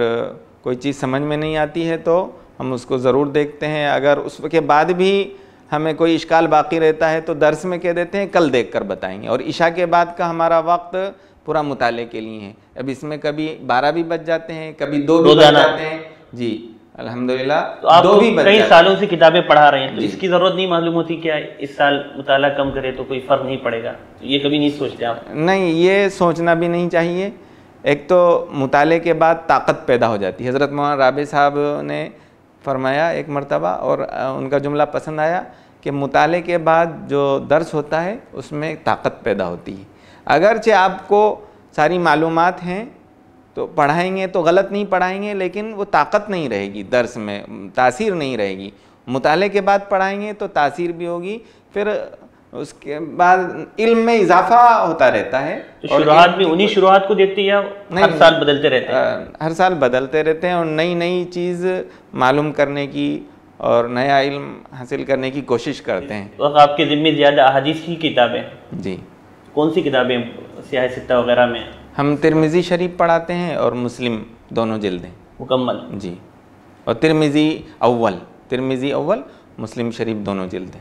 कोई चीज़ समझ में नहीं आती है तो हम उसको ज़रूर देखते हैं अगर उसके बाद भी हमें कोई इश्काल बाकी रहता है तो दर्स में कह देते हैं कल देख कर बताएँगे और ईशा के बाद का हमारा वक्त पूरा मुताले के लिए है अब इसमें कभी बारह भी बच जाते हैं कभी दो भी बच जाते हैं जी अल्हम्दुलिल्लाह तो आप दो भी कई सालों से किताबें पढ़ा रहे हैं तो इसकी ज़रूरत नहीं मालूम होती क्या इस साल मुताला कम करे तो कोई फ़र्क नहीं पड़ेगा तो ये कभी नहीं सोचते आप नहीं ये सोचना भी नहीं चाहिए एक तो मुताले के बाद ताकत पैदा हो जाती है हज़रत मौलाना राबे साहब ने फरमाया एक मरतबा और उनका जुमला पसंद आया कि मुताले के बाद जो दर्स होता है उसमें ताकत पैदा होती है अगरचे आपको सारी मालूम हैं तो पढ़ाएंगे तो गलत नहीं पढ़ाएंगे लेकिन वो ताकत नहीं रहेगी दर्स में तासीर नहीं रहेगी मुताले के बाद पढ़ाएंगे तो तासीर भी होगी फिर उसके बाद इल्म में इजाफा होता रहता है तो शुरुआत भी उन्हीं शुरुआत को देखती है नहीं, हर साल बदलते रहते हैं हर साल बदलते रहते हैं और नई नई चीज़ मालूम करने की और नया इल्म हासिल करने की कोशिश करते हैं तो आपके ज़िम्मे ज़्यादा अहादीस की किताबें जी कौन सी किताबें सियाह सत्ता वगैरह में हम तिरमिज़ी शरीफ पढ़ाते हैं और मुस्लिम दोनों जल्दें मुकम्मल जी और तिरमिज़ी अव्वल तिरमिज़ी अव्वल मुस्लिम शरीफ दोनों जल्दें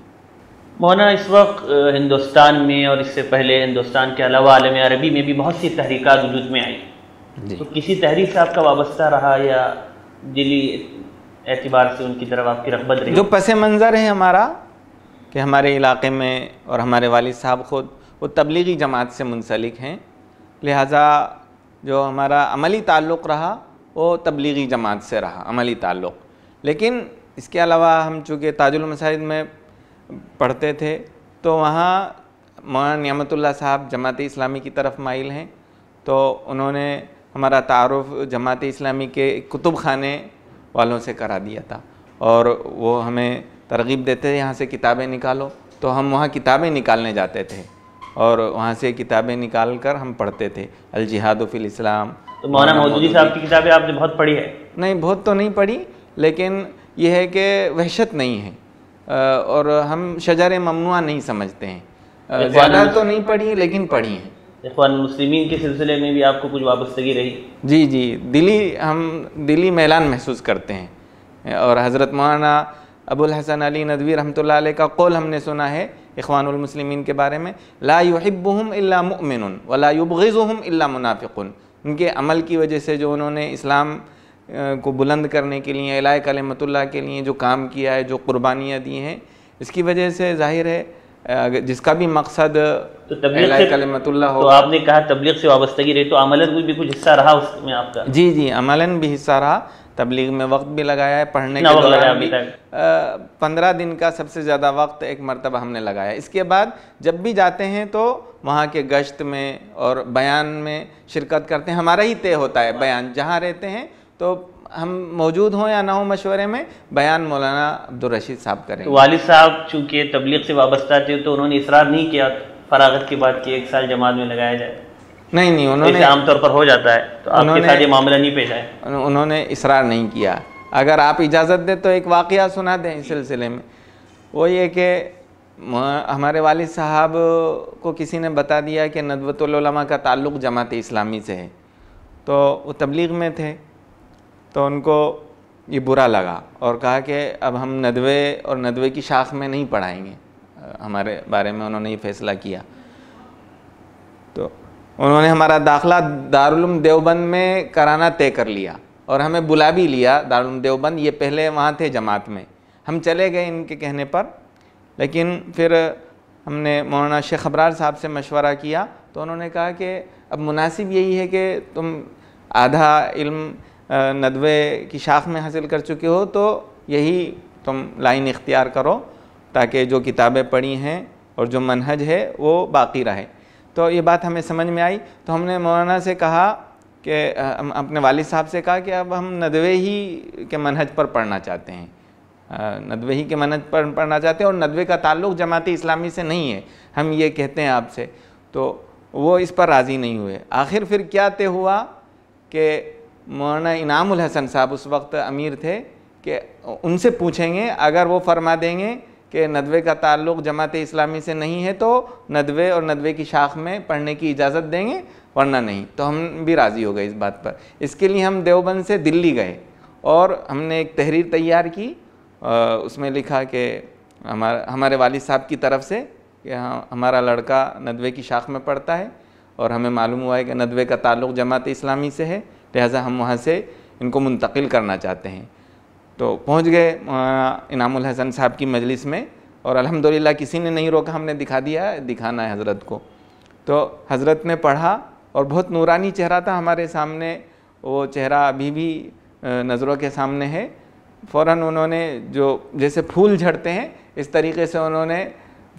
मोना इस वक्त हिंदुस्तान में और इससे पहले हिंदुस्तान के अलावा आलम अरबी में भी बहुत सी तहरीक वजूद में आई तो किसी तहरीक से आपका वाबस्ता रहा या दिली एतबार से उनकी तरफ आपकी रगबत रही जो पस मंज़र है हमारा कि हमारे इलाके में और हमारे वालिद साहब खुद वो तबलीगी जमात से मुंसलिक हैं लिहाजा जो हमारा अमली ताल्लुक़ रहा वो तबलीगी जमात से रहा अमली ताल्लुक़ लेकिन इसके अलावा हम चूँकि ताजुलमसाजिद में पढ़ते थे तो वहाँ मौलाना नियामतुल्ला साहब जमात इस्लामी की तरफ माइल हैं तो उन्होंने हमारा तारफ़ जमात इस्लामी के कुतुब खाने वालों से करा दिया था और वो हमें तरगीब देते थे यहाँ से किताबें निकालो तो हम वहाँ किताबें निकालने जाते थे और वहाँ से किताबें निकाल कर हम पढ़ते थे अल फिल इस्लाम तो मौलाना मौजूदी साहब की किताबें आपने बहुत पढ़ी है नहीं बहुत तो नहीं पढ़ी लेकिन यह है कि वहशत नहीं है और हम शजार ममनुआ नहीं समझते हैं ज़्यादा तो नहीं पढ़ी लेकिन पढ़ी हैं इखवान मुस्लिमीन के सिलसिले में भी आपको कुछ वाबस्तगी रही जी जी दिली हम दिली मैलान महसूस करते हैं और हज़रत मौलाना अबुल हसन अली नदवी रहमत का कौल हमने सुना है इखवानमसलिमिन के बारे में लाब युहिबहम अल्ला मुमिन उनके अमल की वजह से जो उन्होंने इस्लाम को बुलंद करने के लिए अलाय कलमतुल्ला के लिए जो काम किया है जो कुर्बानियाँ दी हैं इसकी वजह से जाहिर है जिसका भी मकसद तो कलमतुल्ला हो तो आपने कहा तबलीग से वाबस्तगी रही तो अमलन भी कुछ हिस्सा रहा उसमें आपका जी जी अमलन भी हिस्सा रहा तबलीग में वक्त भी लगाया है पढ़ने के दौरान भी पंद्रह दिन का सबसे ज़्यादा वक्त एक मरतबा हमने लगाया इसके बाद जब भी जाते हैं तो वहाँ के गश्त में और बयान में शिरकत करते हैं हमारा ही तय होता है बयान जहाँ रहते हैं तो हम मौजूद हों या ना हो मशवरे में बयान मौलाना अब्दुल रशीद साहब करें तो वालिद साहब चूँकि तबलीग से वाबस्ता थे तो उन्होंने इसरार नहीं किया फरागत की बात की एक साल जमात में लगाया जाए नहीं नहीं उन्होंने आमतौर पर हो जाता है तो आपके साथ ये मामला नहीं पेश आया उन्होंने इसरार नहीं किया अगर आप इजाज़त दें तो एक वाक़ सुना दें इस सिलसिले में वो ये कि हमारे वाल साहब को किसी ने बता दिया कि नदवतलमा का ताल्लुक़ जमात इस्लामी से है तो वो तबलीग में थे तो उनको ये बुरा लगा और कहा कि अब हम नदवे और नदवे की शाख में नहीं पढ़ाएंगे हमारे बारे में उन्होंने ये फ़ैसला किया तो उन्होंने हमारा दाखला दारुलम देवबंद में कराना तय कर लिया और हमें बुला भी लिया दारुलम देवबंद ये पहले वहाँ थे जमात में हम चले गए इनके कहने पर लेकिन फिर हमने मौलाना शेख अबरार साहब से मशवरा किया तो उन्होंने कहा कि अब मुनासिब यही है कि तुम आधा इल्म नदवे की शाख में हासिल कर चुके हो तो यही तुम लाइन इख्तियार करो ताकि जो किताबें पढ़ी हैं और जो मनहज है वो बाकी रहे तो ये बात हमें समझ में आई तो हमने मौलाना से कहा कि अपने वालिद साहब से कहा कि अब हम नदवे ही के मनहज पर पढ़ना चाहते हैं नदवे ही के मनहज पर पढ़ना चाहते हैं और नदवे का ताल्लुक जमात इस्लामी से नहीं है हम ये कहते हैं आपसे तो वो इस पर राज़ी नहीं हुए आखिर फिर क्या तय हुआ कि मौलाना इनामुल हसन साहब उस वक्त अमीर थे कि उनसे पूछेंगे अगर वो फरमा देंगे कि नदवे का ताल्लुक़ जमात इस्लामी से नहीं है तो नदवे और नदवे की शाख में पढ़ने की इजाज़त देंगे वरना नहीं तो हम भी राज़ी हो गए इस बात पर इसके लिए हम देवबंद से दिल्ली गए और हमने एक तहरीर तैयार की उसमें लिखा कि हमारे हमारे वालिद साहब की तरफ से कि हाँ हमारा लड़का नदवे की शाख में पढ़ता है और हमें मालूम हुआ है कि नदवे का ताल्लुक़ जमात इस्लामी से है लिहाजा हम वहाँ से इनको मुंतकिल करना चाहते हैं तो पहुंच गए इनामुल हसन साहब की मजलिस में और अल्हम्दुलिल्लाह किसी ने नहीं रोका हमने दिखा दिया दिखाना है हज़रत को तो हज़रत ने पढ़ा और बहुत नूरानी चेहरा था हमारे सामने वो चेहरा अभी भी नज़रों के सामने है फ़ौर उन्होंने जो जैसे फूल झड़ते हैं इस तरीके से उन्होंने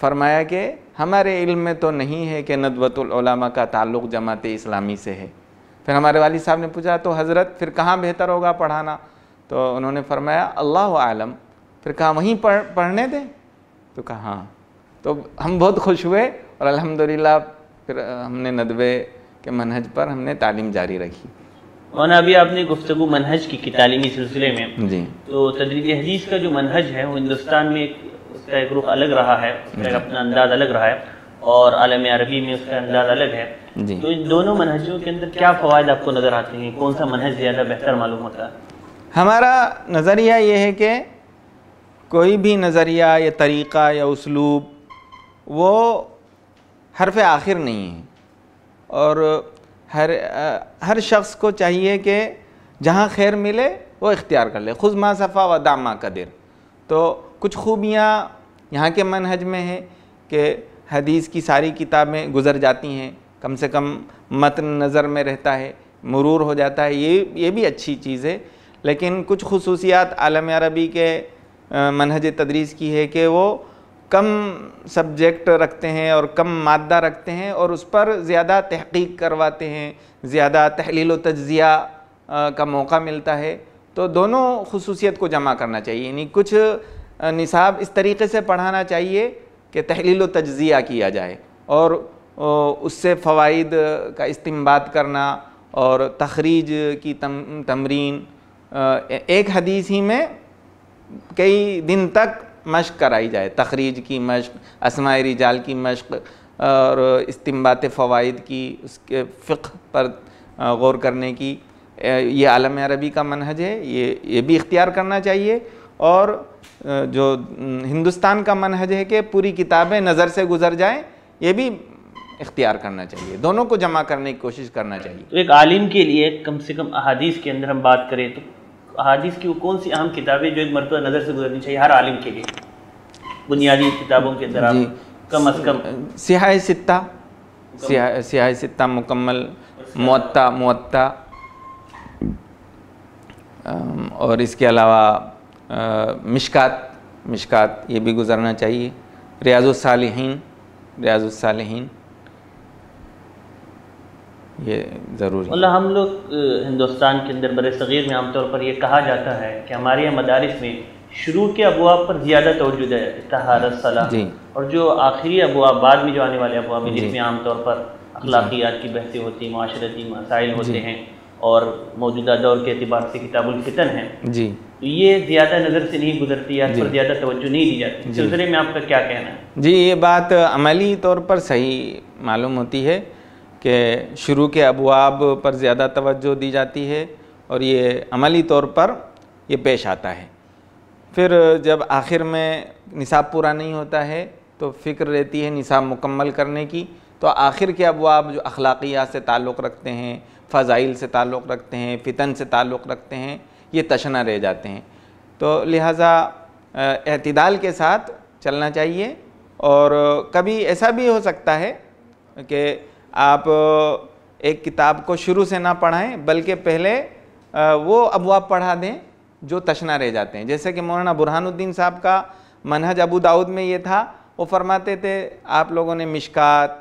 फरमाया कि हमारे इल्म में तो नहीं है कि नदवतुलमा का ताल्लुक़ जमात इस्लामी से है फिर हमारे वाली साहब ने पूछा तो हज़रत फिर कहाँ बेहतर होगा पढ़ाना तो उन्होंने फरमाया अल्लाह आलम फिर कहा वहीं पढ़ पढ़ने दें तो कहा हाँ तो हम बहुत खुश हुए और अल्हम्दुलिल्लाह फिर हमने नदवे के मनहज पर हमने तालीम जारी रखी मौना अभी आपने गुफ्तु मनहज की, की तालीमी सिलसिले में जी तो तदरीज हदीस का जो मनहज है वो हिंदुस्तान में एक उसका एक रुख अलग रहा है उसका अपना अंदाज अलग रहा है और आलम अरबी में उसका अंदाज अलग है जी तो इन दोनों मनहजों के अंदर क्या फ़वाद आपको नज़र आते हैं कौन सा मनहज ज़्यादा बेहतर मालूम होता है हमारा नज़रिया ये है कि कोई भी नज़रिया या तरीक़ा या उसलूब वो हरफ आखिर नहीं है और हर आ, हर शख्स को चाहिए कि जहाँ खैर मिले वो इख्तियार कर ले खुद माँ सफ़ा व दामा कदर तो कुछ खूबियाँ यहाँ के मनहज में हैं कि हदीस की सारी किताबें गुजर जाती हैं कम से कम मतन नज़र में रहता है मरूर हो जाता है ये ये भी अच्छी चीज़ है लेकिन कुछ खसूसियात आलम अरबी के मनहज तदरीस की है कि वो कम सब्जेक्ट रखते हैं और कम मादा रखते हैं और उस पर ज़्यादा तहकीक करवाते हैं ज़्यादा तहलील तजिया का मौका मिलता है तो दोनों खसूसियत को जमा करना चाहिए यानी कुछ निसाब इस तरीके से पढ़ाना चाहिए कि तहलील तजिया किया जाए और उससे फ़वाद का इस्तेमाल करना और तखरीज की तम, तमरीन एक हदीस ही में कई दिन तक मश्क कराई जाए तखरीज की मश्क असमाय रिजाल की मश्क और इस्timबात फ़वाद की उसके फ़िक पर गौर करने की ये आलम अरबी का मनहज है ये ये भी इख्तियार करना चाहिए और जो हिंदुस्तान का मनहज है कि पूरी किताबें नज़र से गुजर जाएं ये भी इख्तियार करना चाहिए दोनों को जमा करने की कोशिश करना चाहिए तो एक आलिम के लिए कम से कम अहादीस के अंदर हम बात करें तो हादिस की कौन सी अहम किताबें जो एक मरत नज़र से गुजरनी चाहिए हर आलिम के लिए बुनियादी किताबों के अंदर कम अज़ कम सिहाय सित्ता सिया सत्ता मुकम्मल मत्ता मत्ता और इसके अलावा मिशकात मिशकात ये भी गुजरना चाहिए रियाज साल रियाज साल ये ज़रूरी मतलब हम लोग हिंदुस्तान के अंदर बर सग़ीर में आमतौर पर यह कहा जाता है कि हमारे यहाँ मदारस में शुरू के अबुआब पर ज़्यादा तोजु है तहारत सलाह और जो आखिरी अबुआब बाद में जो आने वाले अबुआब हैं जिसमें आमतौर पर अखलाकियात की बहसें होती हैं माशरती मसाइल होते हैं और मौजूदा दौर के अतबार से फितन है जी तो ये ज़्यादा नज़र से नहीं गुजरती या पर ज़्यादा तोज्जो नहीं दी जाती सिलसिले में आपका क्या कहना है जी ये बात अमली तौर पर सही मालूम होती है कि शुरू के अबवाब पर ज़्यादा तवज्जो दी जाती है और ये अमली तौर पर ये पेश आता है फिर जब आखिर में निसाब पूरा नहीं होता है तो फ़िक्र रहती है निसाब मुकम्मल करने की तो आखिर के अबवाब जो अखलाकियात से ताल्लुक़ रखते हैं फ़ज़ाइल से ताल्लुक़ रखते हैं फ़ितन से ताल्लुक़ रखते हैं ये तशना रह जाते हैं तो लिहाजा अतदाल के साथ चलना चाहिए और कभी ऐसा भी हो सकता है कि आप एक किताब को शुरू से ना पढ़ाएं बल्कि पहले वो अबवाब पढ़ा दें जो तशना रह जाते हैं जैसे कि मौलाना बुरहानुद्दीन साहब का मनहज अबू दाऊद में ये था वो फरमाते थे आप लोगों ने मिशकात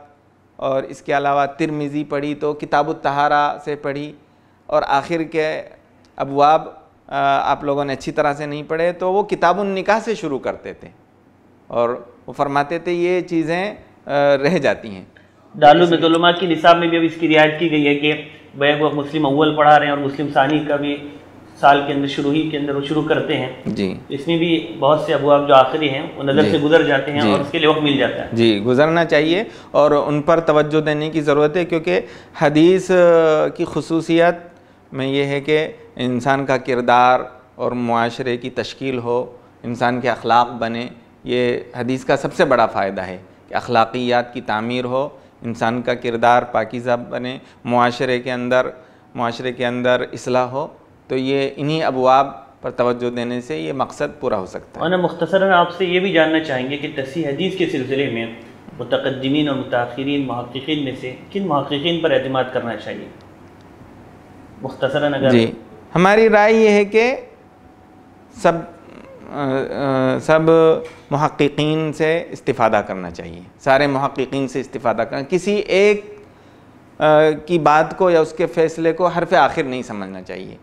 और इसके अलावा तिरमिज़ी पढ़ी तो किताब तहारा से पढ़ी और आखिर के अबवाब आप लोगों ने अच्छी तरह से नहीं पढ़े तो वो किताब निकाह से शुरू करते थे और वो फरमाते थे ये चीज़ें रह जाती हैं दारुल मजलमा की निसाब में भी अब इसकी रियायत की गई है कि वह वो मुस्लिम अव्वल पढ़ा रहे हैं और मुस्लिम सानी का भी साल के अंदर शुरू ही के अंदर वो शुरू करते हैं जी इसमें भी बहुत से अबुआब जो आखिरी हैं वो नज़र से गुजर जाते हैं और उसके लिए वक्त मिल जाता है जी गुजरना चाहिए और उन पर तोज्जो देने की ज़रूरत है क्योंकि हदीस की खसूसियत में ये है कि इंसान का किरदार और माशरे की तश्कील हो इंसान के अखलाक बने ये हदीस का सबसे बड़ा फ़ायदा है कि अखलाकियात की तामीर हो इंसान का किरदार पाकिज़ा बने माशरे के अंदर माशरे के अंदर असलाह हो तो ये इन्हीं अबवाब पर तोज्जो देने से ये मकसद पूरा हो सकता है मुख्तर आपसे ये भी जानना चाहेंगे कि तसी हदीस के सिलसिले में मतकदमिन और मतरीन महक़िन में से किन महक़िन पर अहतम करना चाहिए मुख्तर अगर जी हमारी राय ये है कि सब सब महक्कीन से इस्तीफ़ा करना चाहिए सारे महक्कीन से इस्तीफ़ा करना किसी एक आ, की बात को या उसके फ़ैसले को हरफ आखिर नहीं समझना चाहिए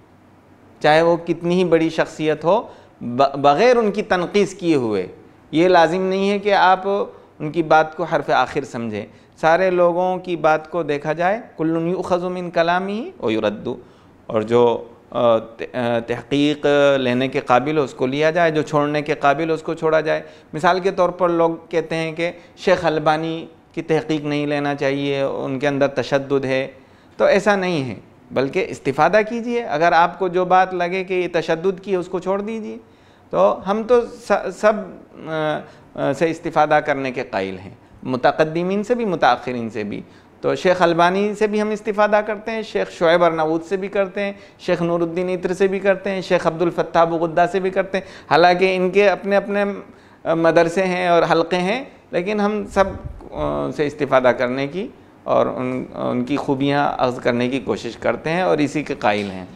चाहे वो कितनी ही बड़ी शख्सियत हो बग़ैर उनकी तनखीस किए हुए ये लाजिम नहीं है कि आप उनकी बात को हरफ आखिर समझें सारे लोगों की बात को देखा जाए कुल्लुन खजुमिन कलामी और और जो तहकीक लेने के काबिल उसको लिया जाए जो छोड़ने के काबिल उसको छोड़ा जाए मिसाल के तौर पर लोग कहते हैं कि शेख अलबानी की तहकीक नहीं लेना चाहिए उनके अंदर तशद है तो ऐसा नहीं है बल्कि इस्तीफ़ादा कीजिए अगर आपको जो बात लगे कि ये तशद की है उसको छोड़ दीजिए तो हम तो सब से इस्तीफ़ादा करने के कायल हैं मतकदमीन से भी मुतान से भी तो शेख अलबानी से भी हम इस्तीफ़ा करते हैं शेख शुएब नवूद से भी करते हैं शेख नूरुद्दीन इत्र से भी करते हैं शेख अब्दुल्फ़त्ता बुगुद्दा से भी करते हैं हालाँकि इनके अपने अपने मदरसे हैं और हलक़े हैं लेकिन हम सब से इस्तीफ़ा करने की और उन उनकी खूबियाँ अर्ज़ करने की कोशिश करते हैं और इसी के कायल हैं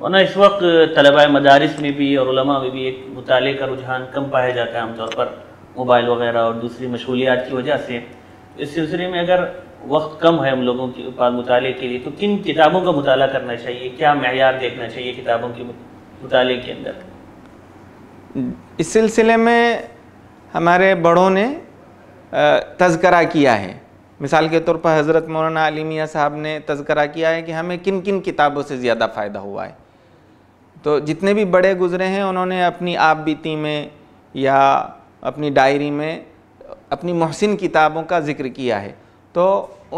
वरना इस वक्त तलबा मदारस में भी और में भी एक मुताले का रुझान कम पाया जाता है आमतौर पर मोबाइल वगैरह और दूसरी मशगूलियात की वजह से इस सिलसिले में अगर वक्त कम है हम लोगों के पास मुताले के लिए तो किन किताबों का मुताला करना चाहिए क्या मैार देखना चाहिए किताबों के मुताले के अंदर इस सिलसिले में हमारे बड़ों ने तस्करा किया है मिसाल के तौर पर हज़रत मौलाना मियाँ साहब ने तस्करा किया है कि हमें किन किन किताबों से ज़्यादा फ़ायदा हुआ है तो जितने भी बड़े गुज़रे हैं उन्होंने अपनी आप बीती में या अपनी डायरी में अपनी मोहसिन किताबों का ज़िक्र किया है तो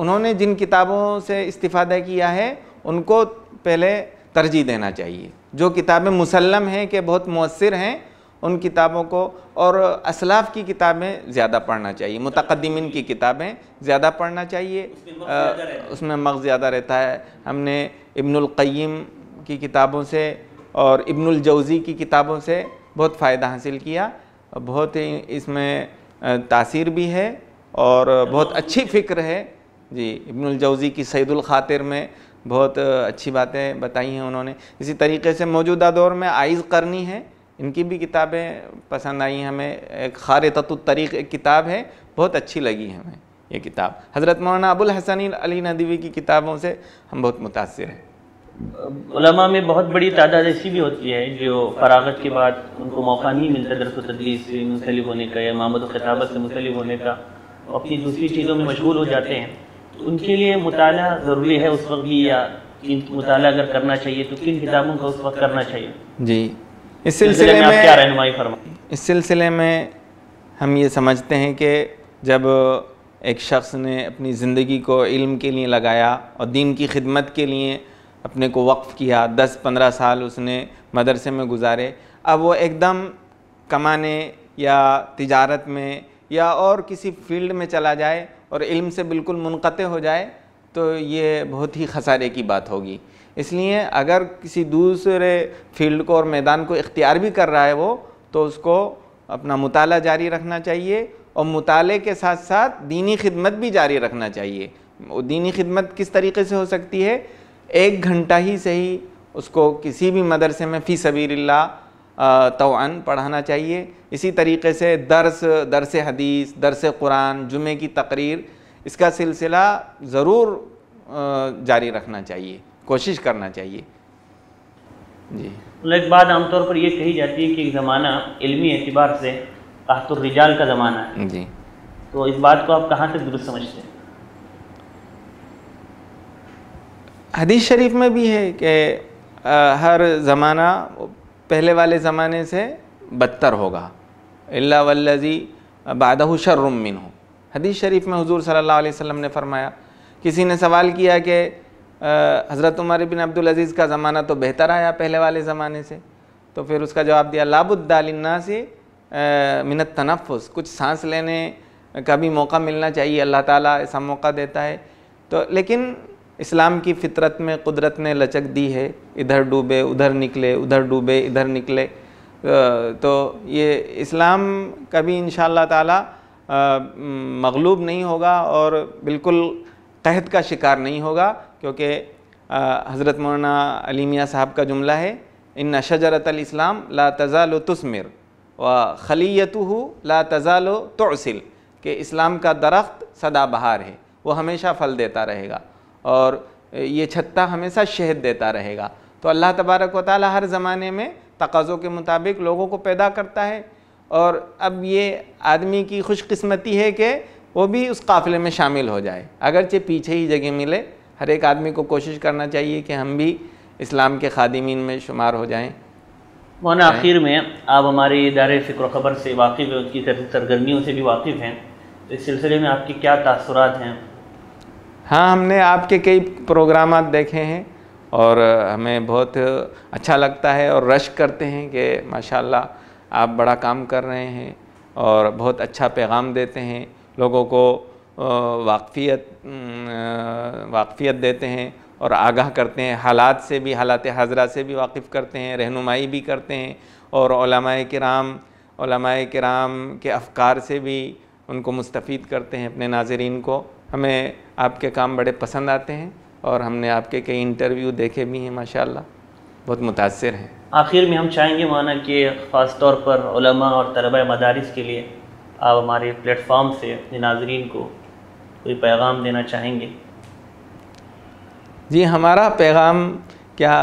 उन्होंने जिन किताबों से इस्तीफ़ादा किया है उनको पहले तरजीह देना चाहिए जो किताबें मुसलम हैं कि बहुत मौसर हैं उन किताबों को और असलाफ की किताबें ज़्यादा पढ़ना चाहिए मतकदमिन की किताबें ज़्यादा पढ़ना चाहिए उसमें मग ज़्यादा रहता है हमने इब्नुल्क़यम की किताबों से और इब्नुलजौज़ी की किताबों से बहुत फ़ायदा हासिल किया बहुत ही इसमें तासीर भी है और बहुत अच्छी फ़िक्र है जी इब्नुलजौज़ी की सईदुल ख़ातिर में बहुत अच्छी बातें बताई हैं उन्होंने इसी तरीके से मौजूदा दौर में आइज़ करनी है इनकी भी किताबें पसंद आई हैं हमें एक खार तरीक़ एक किताब है बहुत अच्छी लगी है हमें ये किताब हज़रत मौलाना अबुल हसन अली नदवी की किताबों से हम बहुत मुतासर हैं उलमा में बहुत बड़ी तादाद ऐसी भी होती है जो फरागत के बाद उनको मौका नहीं मिलता दरसो तदलीस से मुंसलिक होने का या मामद खिताबत से मुंसलिक होने का अपनी दूसरी चीज़ों में मशगूल हो जाते हैं तो उनके लिए मुताल ज़रूरी है उस वक्त भी या किन मुताल अगर करना चाहिए तो किन किताबों का उस वक्त करना चाहिए जी इस सिलसिले में, में क्या रहनुमाई फरमा इस सिलसिले में हम ये समझते हैं कि जब एक शख्स ने अपनी ज़िंदगी को इल्म के लिए लगाया और दीन की खिदमत के लिए अपने को वक्फ़ किया दस पंद्रह साल उसने मदरसे में गुजारे अब वो एकदम कमाने या तिजारत में या और किसी फील्ड में चला जाए और इल्म से बिल्कुल मुनक़ हो जाए तो ये बहुत ही खसारे की बात होगी इसलिए अगर किसी दूसरे फील्ड को और मैदान को इख्तियार भी कर रहा है वो तो उसको अपना मुताला जारी रखना चाहिए और मुताले के साथ साथ दीनी खिदमत भी जारी रखना चाहिए दीनी खिदमत किस तरीके से हो सकती है एक घंटा ही सही उसको किसी भी मदरसे में फ़ी सबीर तोन पढ़ाना चाहिए इसी तरीके से दरस दरस हदीस दरस कुरान जुमे की तकरीर इसका सिलसिला ज़रूर जारी रखना चाहिए कोशिश करना चाहिए जी तो एक बात आमतौर पर यह कही जाती है कि ज़माना इलमी एतबार से कहतुरजाल का ज़माना है जी तो इस बात को आप कहाँ से दुरुस्त समझते हैं हदीस शरीफ में भी है कि हर ज़माना पहले वाले ज़माने से बदतर होगा अल्ला वल्लजी बादहु शर्रमिन हो हदीस शरीफ में हजूर सल्लल्लाहु अलैहि वसल्लम ने फरमाया किसी ने सवाल किया कि हज़रत उमर बिन अब्दुल अज़ीज़ का ज़माना तो बेहतर आया पहले वाले ज़माने से तो फिर उसका जवाब दिया लाबुद्दालन्ना से मिनत तनफ़ कुछ सांस लेने का भी मौका मिलना चाहिए अल्लाह ताला ऐसा मौका देता है तो लेकिन इस्लाम की फितरत में कुदरत ने लचक दी है इधर डूबे उधर निकले उधर डूबे इधर निकले तो ये इस्लाम कभी इन ताला मगलूब नहीं होगा और बिल्कुल कहत का शिकार नहीं होगा क्योंकि हज़रत मौलाना अलीमिया साहब का जुमला है इन शजरत इस्लाम ला तज़ाल तस्मिर व खलीत ला तज़ाल तोसिल के इस्लाम का दरख्त सदाबहार है वो हमेशा फल देता रहेगा और ये छत्ता हमेशा शहद देता रहेगा तो अल्लाह तबारक व ताली हर ज़माने में तकाज़ों के मुताबिक लोगों को पैदा करता है और अब ये आदमी की खुशकस्मती है कि वो भी उस काफ़िले में शामिल हो जाए अगरचे पीछे ही जगह मिले हर एक आदमी को कोशिश करना चाहिए कि हम भी इस्लाम के खादिमीन में शुमार हो जाएँ मौन आखिर में आप हमारे इदारे फ़िक्र ख़बर से वाकिफ़ है उसकी सरगर्मियों से भी वाकिफ़ हैं तो इस सिलसिले में आपके क्या तसरत हैं हाँ हमने आपके कई प्रोग्राम देखे हैं और हमें बहुत अच्छा लगता है और रश करते हैं कि माशाल्लाह आप बड़ा काम कर रहे हैं और बहुत अच्छा पैगाम देते हैं लोगों को वाकफियत वाकफियत देते हैं और आगाह करते हैं हालात से भी हालात हाजरा से भी वाकिफ़ करते हैं रहनुमाई भी करते हैं और कराम कराम के अफकार से भी उनको मुस्तफ़ करते हैं अपने नाजरीन को हमें आपके काम बड़े पसंद आते हैं और हमने आपके कई इंटरव्यू देखे भी हैं माशाल्लाह बहुत मुतासर हैं आखिर में हम चाहेंगे माना कि ख़ास तौर पर उलमा और तलबा मदारस के लिए आप हमारे प्लेटफॉर्म से अपने नाजरीन को कोई पैगाम देना चाहेंगे जी हमारा पैगाम क्या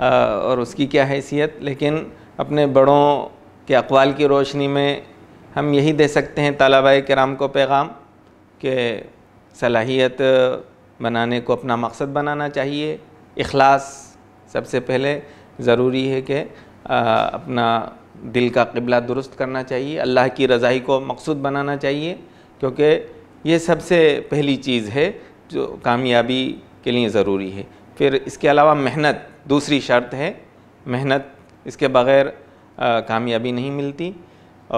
आ, और उसकी क्या हैसियत लेकिन अपने बड़ों के अकवाल की रोशनी में हम यही दे सकते हैं तलबा कराम को पैगाम के सलाहियत बनाने को अपना मकसद बनाना चाहिए अखलास सबसे पहले ज़रूरी है कि अपना दिल का किबला दुरुस्त करना चाहिए अल्लाह की रज़ाई को मकसूद बनाना चाहिए क्योंकि ये सबसे पहली चीज़ है जो कामयाबी के लिए ज़रूरी है फिर इसके अलावा मेहनत दूसरी शर्त है मेहनत इसके बग़ैर कामयाबी नहीं मिलती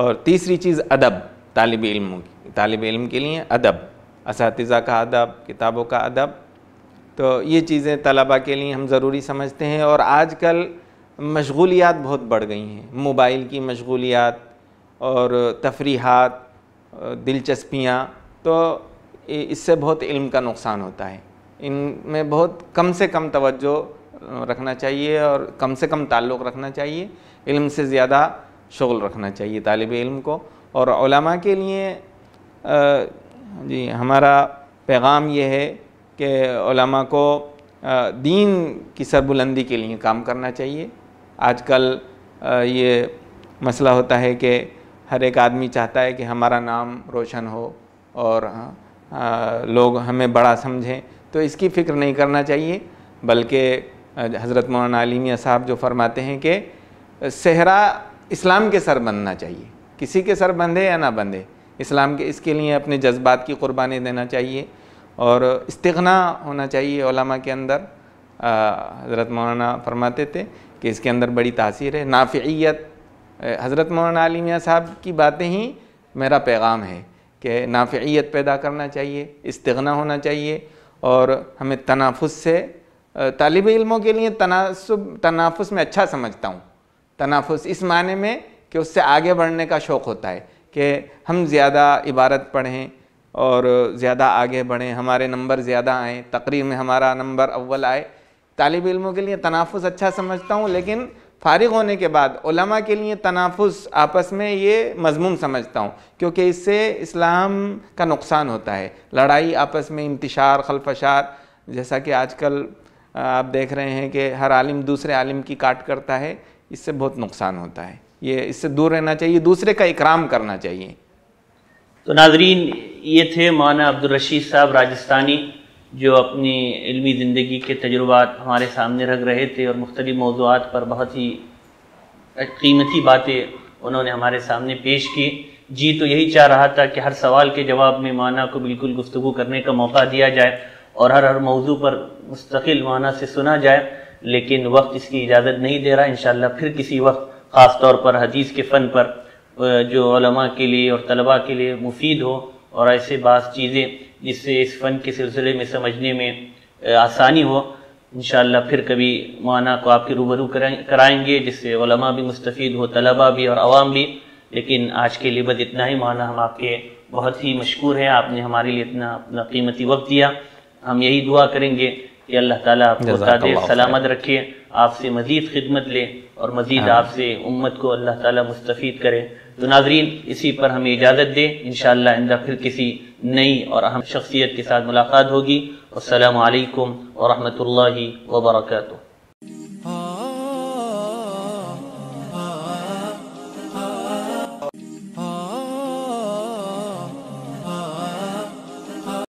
और तीसरी चीज़ अदब तालब इल्म तालब इल्म के लिए अदब इस का अदब किताबों का अदब तो ये चीज़ें तलबा के लिए हम ज़रूरी समझते हैं और आजकल मशगूलियात बहुत बढ़ गई हैं मोबाइल की मशगूलियात और तफरीहत दिलचस्पियाँ तो इससे बहुत इल्म का नुकसान होता है इनमें बहुत कम से कम तवज्जो रखना चाहिए और कम से कम ताल्लुक़ रखना चाहिए इल्म से ज़्यादा शगल रखना चाहिए तालब इल्म को और के लिए जी हमारा पैगाम ये है कि को दीन की सरबुलंदी के लिए काम करना चाहिए आजकल ये मसला होता है कि हर एक आदमी चाहता है कि हमारा नाम रोशन हो और लोग हमें बड़ा समझें तो इसकी फ़िक्र नहीं करना चाहिए बल्कि हज़रत मौलाना आलिमिया साहब जो फरमाते हैं कि सहरा इस्लाम के सर बंधना चाहिए किसी के सर बंधे या ना बंधे इस्लाम के इसके लिए अपने जज्बात की कुर्बानी देना चाहिए और इस्तना होना चाहिए ओलमा के अंदर हज़रत मौलाना फरमाते थे कि इसके अंदर बड़ी तासीर है नाफियत हज़रत मौलाना आली मियाँ साहब की बातें ही मेरा पैगाम है कि नाफियत पैदा करना चाहिए इस्तना होना चाहिए और हमें तनाफुस से तालब इलमों के लिए तनासब तनाफुस में अच्छा समझता हूँ तनाफुस इस माने में कि उससे आगे बढ़ने का शौक़ होता है कि हम ज़्यादा इबारत पढ़ें और ज़्यादा आगे बढ़ें हमारे नंबर ज़्यादा आएँ तकरीर में हमारा नंबर अव्वल आए तालब इलमों के लिए तनाफ़ अच्छा समझता हूँ लेकिन फ़ारिग होने के बाद उलमा के लिए तनाफ़ आपस में ये मजमूम समझता हूँ क्योंकि इससे इस्लाम का नुकसान होता है लड़ाई आपस में इंतशार खलफशार जैसा कि आजकल आप देख रहे हैं कि हर आलिम दूसरे आलिम की काट करता है इससे बहुत नुकसान होता है ये इससे दूर रहना चाहिए दूसरे का इकराम करना चाहिए तो नाजरीन ये थे माना अब्दुल रशीद साहब राजस्थानी जो अपनी इलमी ज़िंदगी के तजुर्बात हमारे सामने रख रहे थे और मुख्तलि मौजूद पर बहुत ही कीमती बातें उन्होंने हमारे सामने पेश की जी तो यही चाह रहा था कि हर सवाल के जवाब में माना को बिल्कुल गुफ्तु करने का मौका दिया जाए और हर हर मौजू पर मुस्तकिल माना से सुना जाए लेकिन वक्त इसकी इजाज़त नहीं दे रहा इन फिर किसी वक्त ख़ास तौर पर हदीस के फ़न पर जो के लिए और तलबा के लिए मुफीद हो और ऐसे बास चीज़ें जिससे इस फ़न के सिलसिले में समझने में आसानी हो इन फिर कभी माना को आपके रूबरू कराएंगे जिससे भी मुस्तफ़ हो तलबा भी और आवाम भी लेकिन आज के लिए बस इतना ही माना हम आपके बहुत ही मशहूर हैं आपने हमारे लिए इतना अपना कीमती वक्त दिया हम यही दुआ करेंगे कि अल्लाह ताला आपको सलामत रखे आपसे मज़ीद खिदमत ले और मज़ीद आपसे उम्मत को अल्लाह ताला मुस्तफ़ी करे तो नाजरीन इसी पर हमें इजाज़त दे इन इंदा फिर किसी नई और अहम शख्सियत के साथ मुलाकात होगी असलकम वरहमल वर्का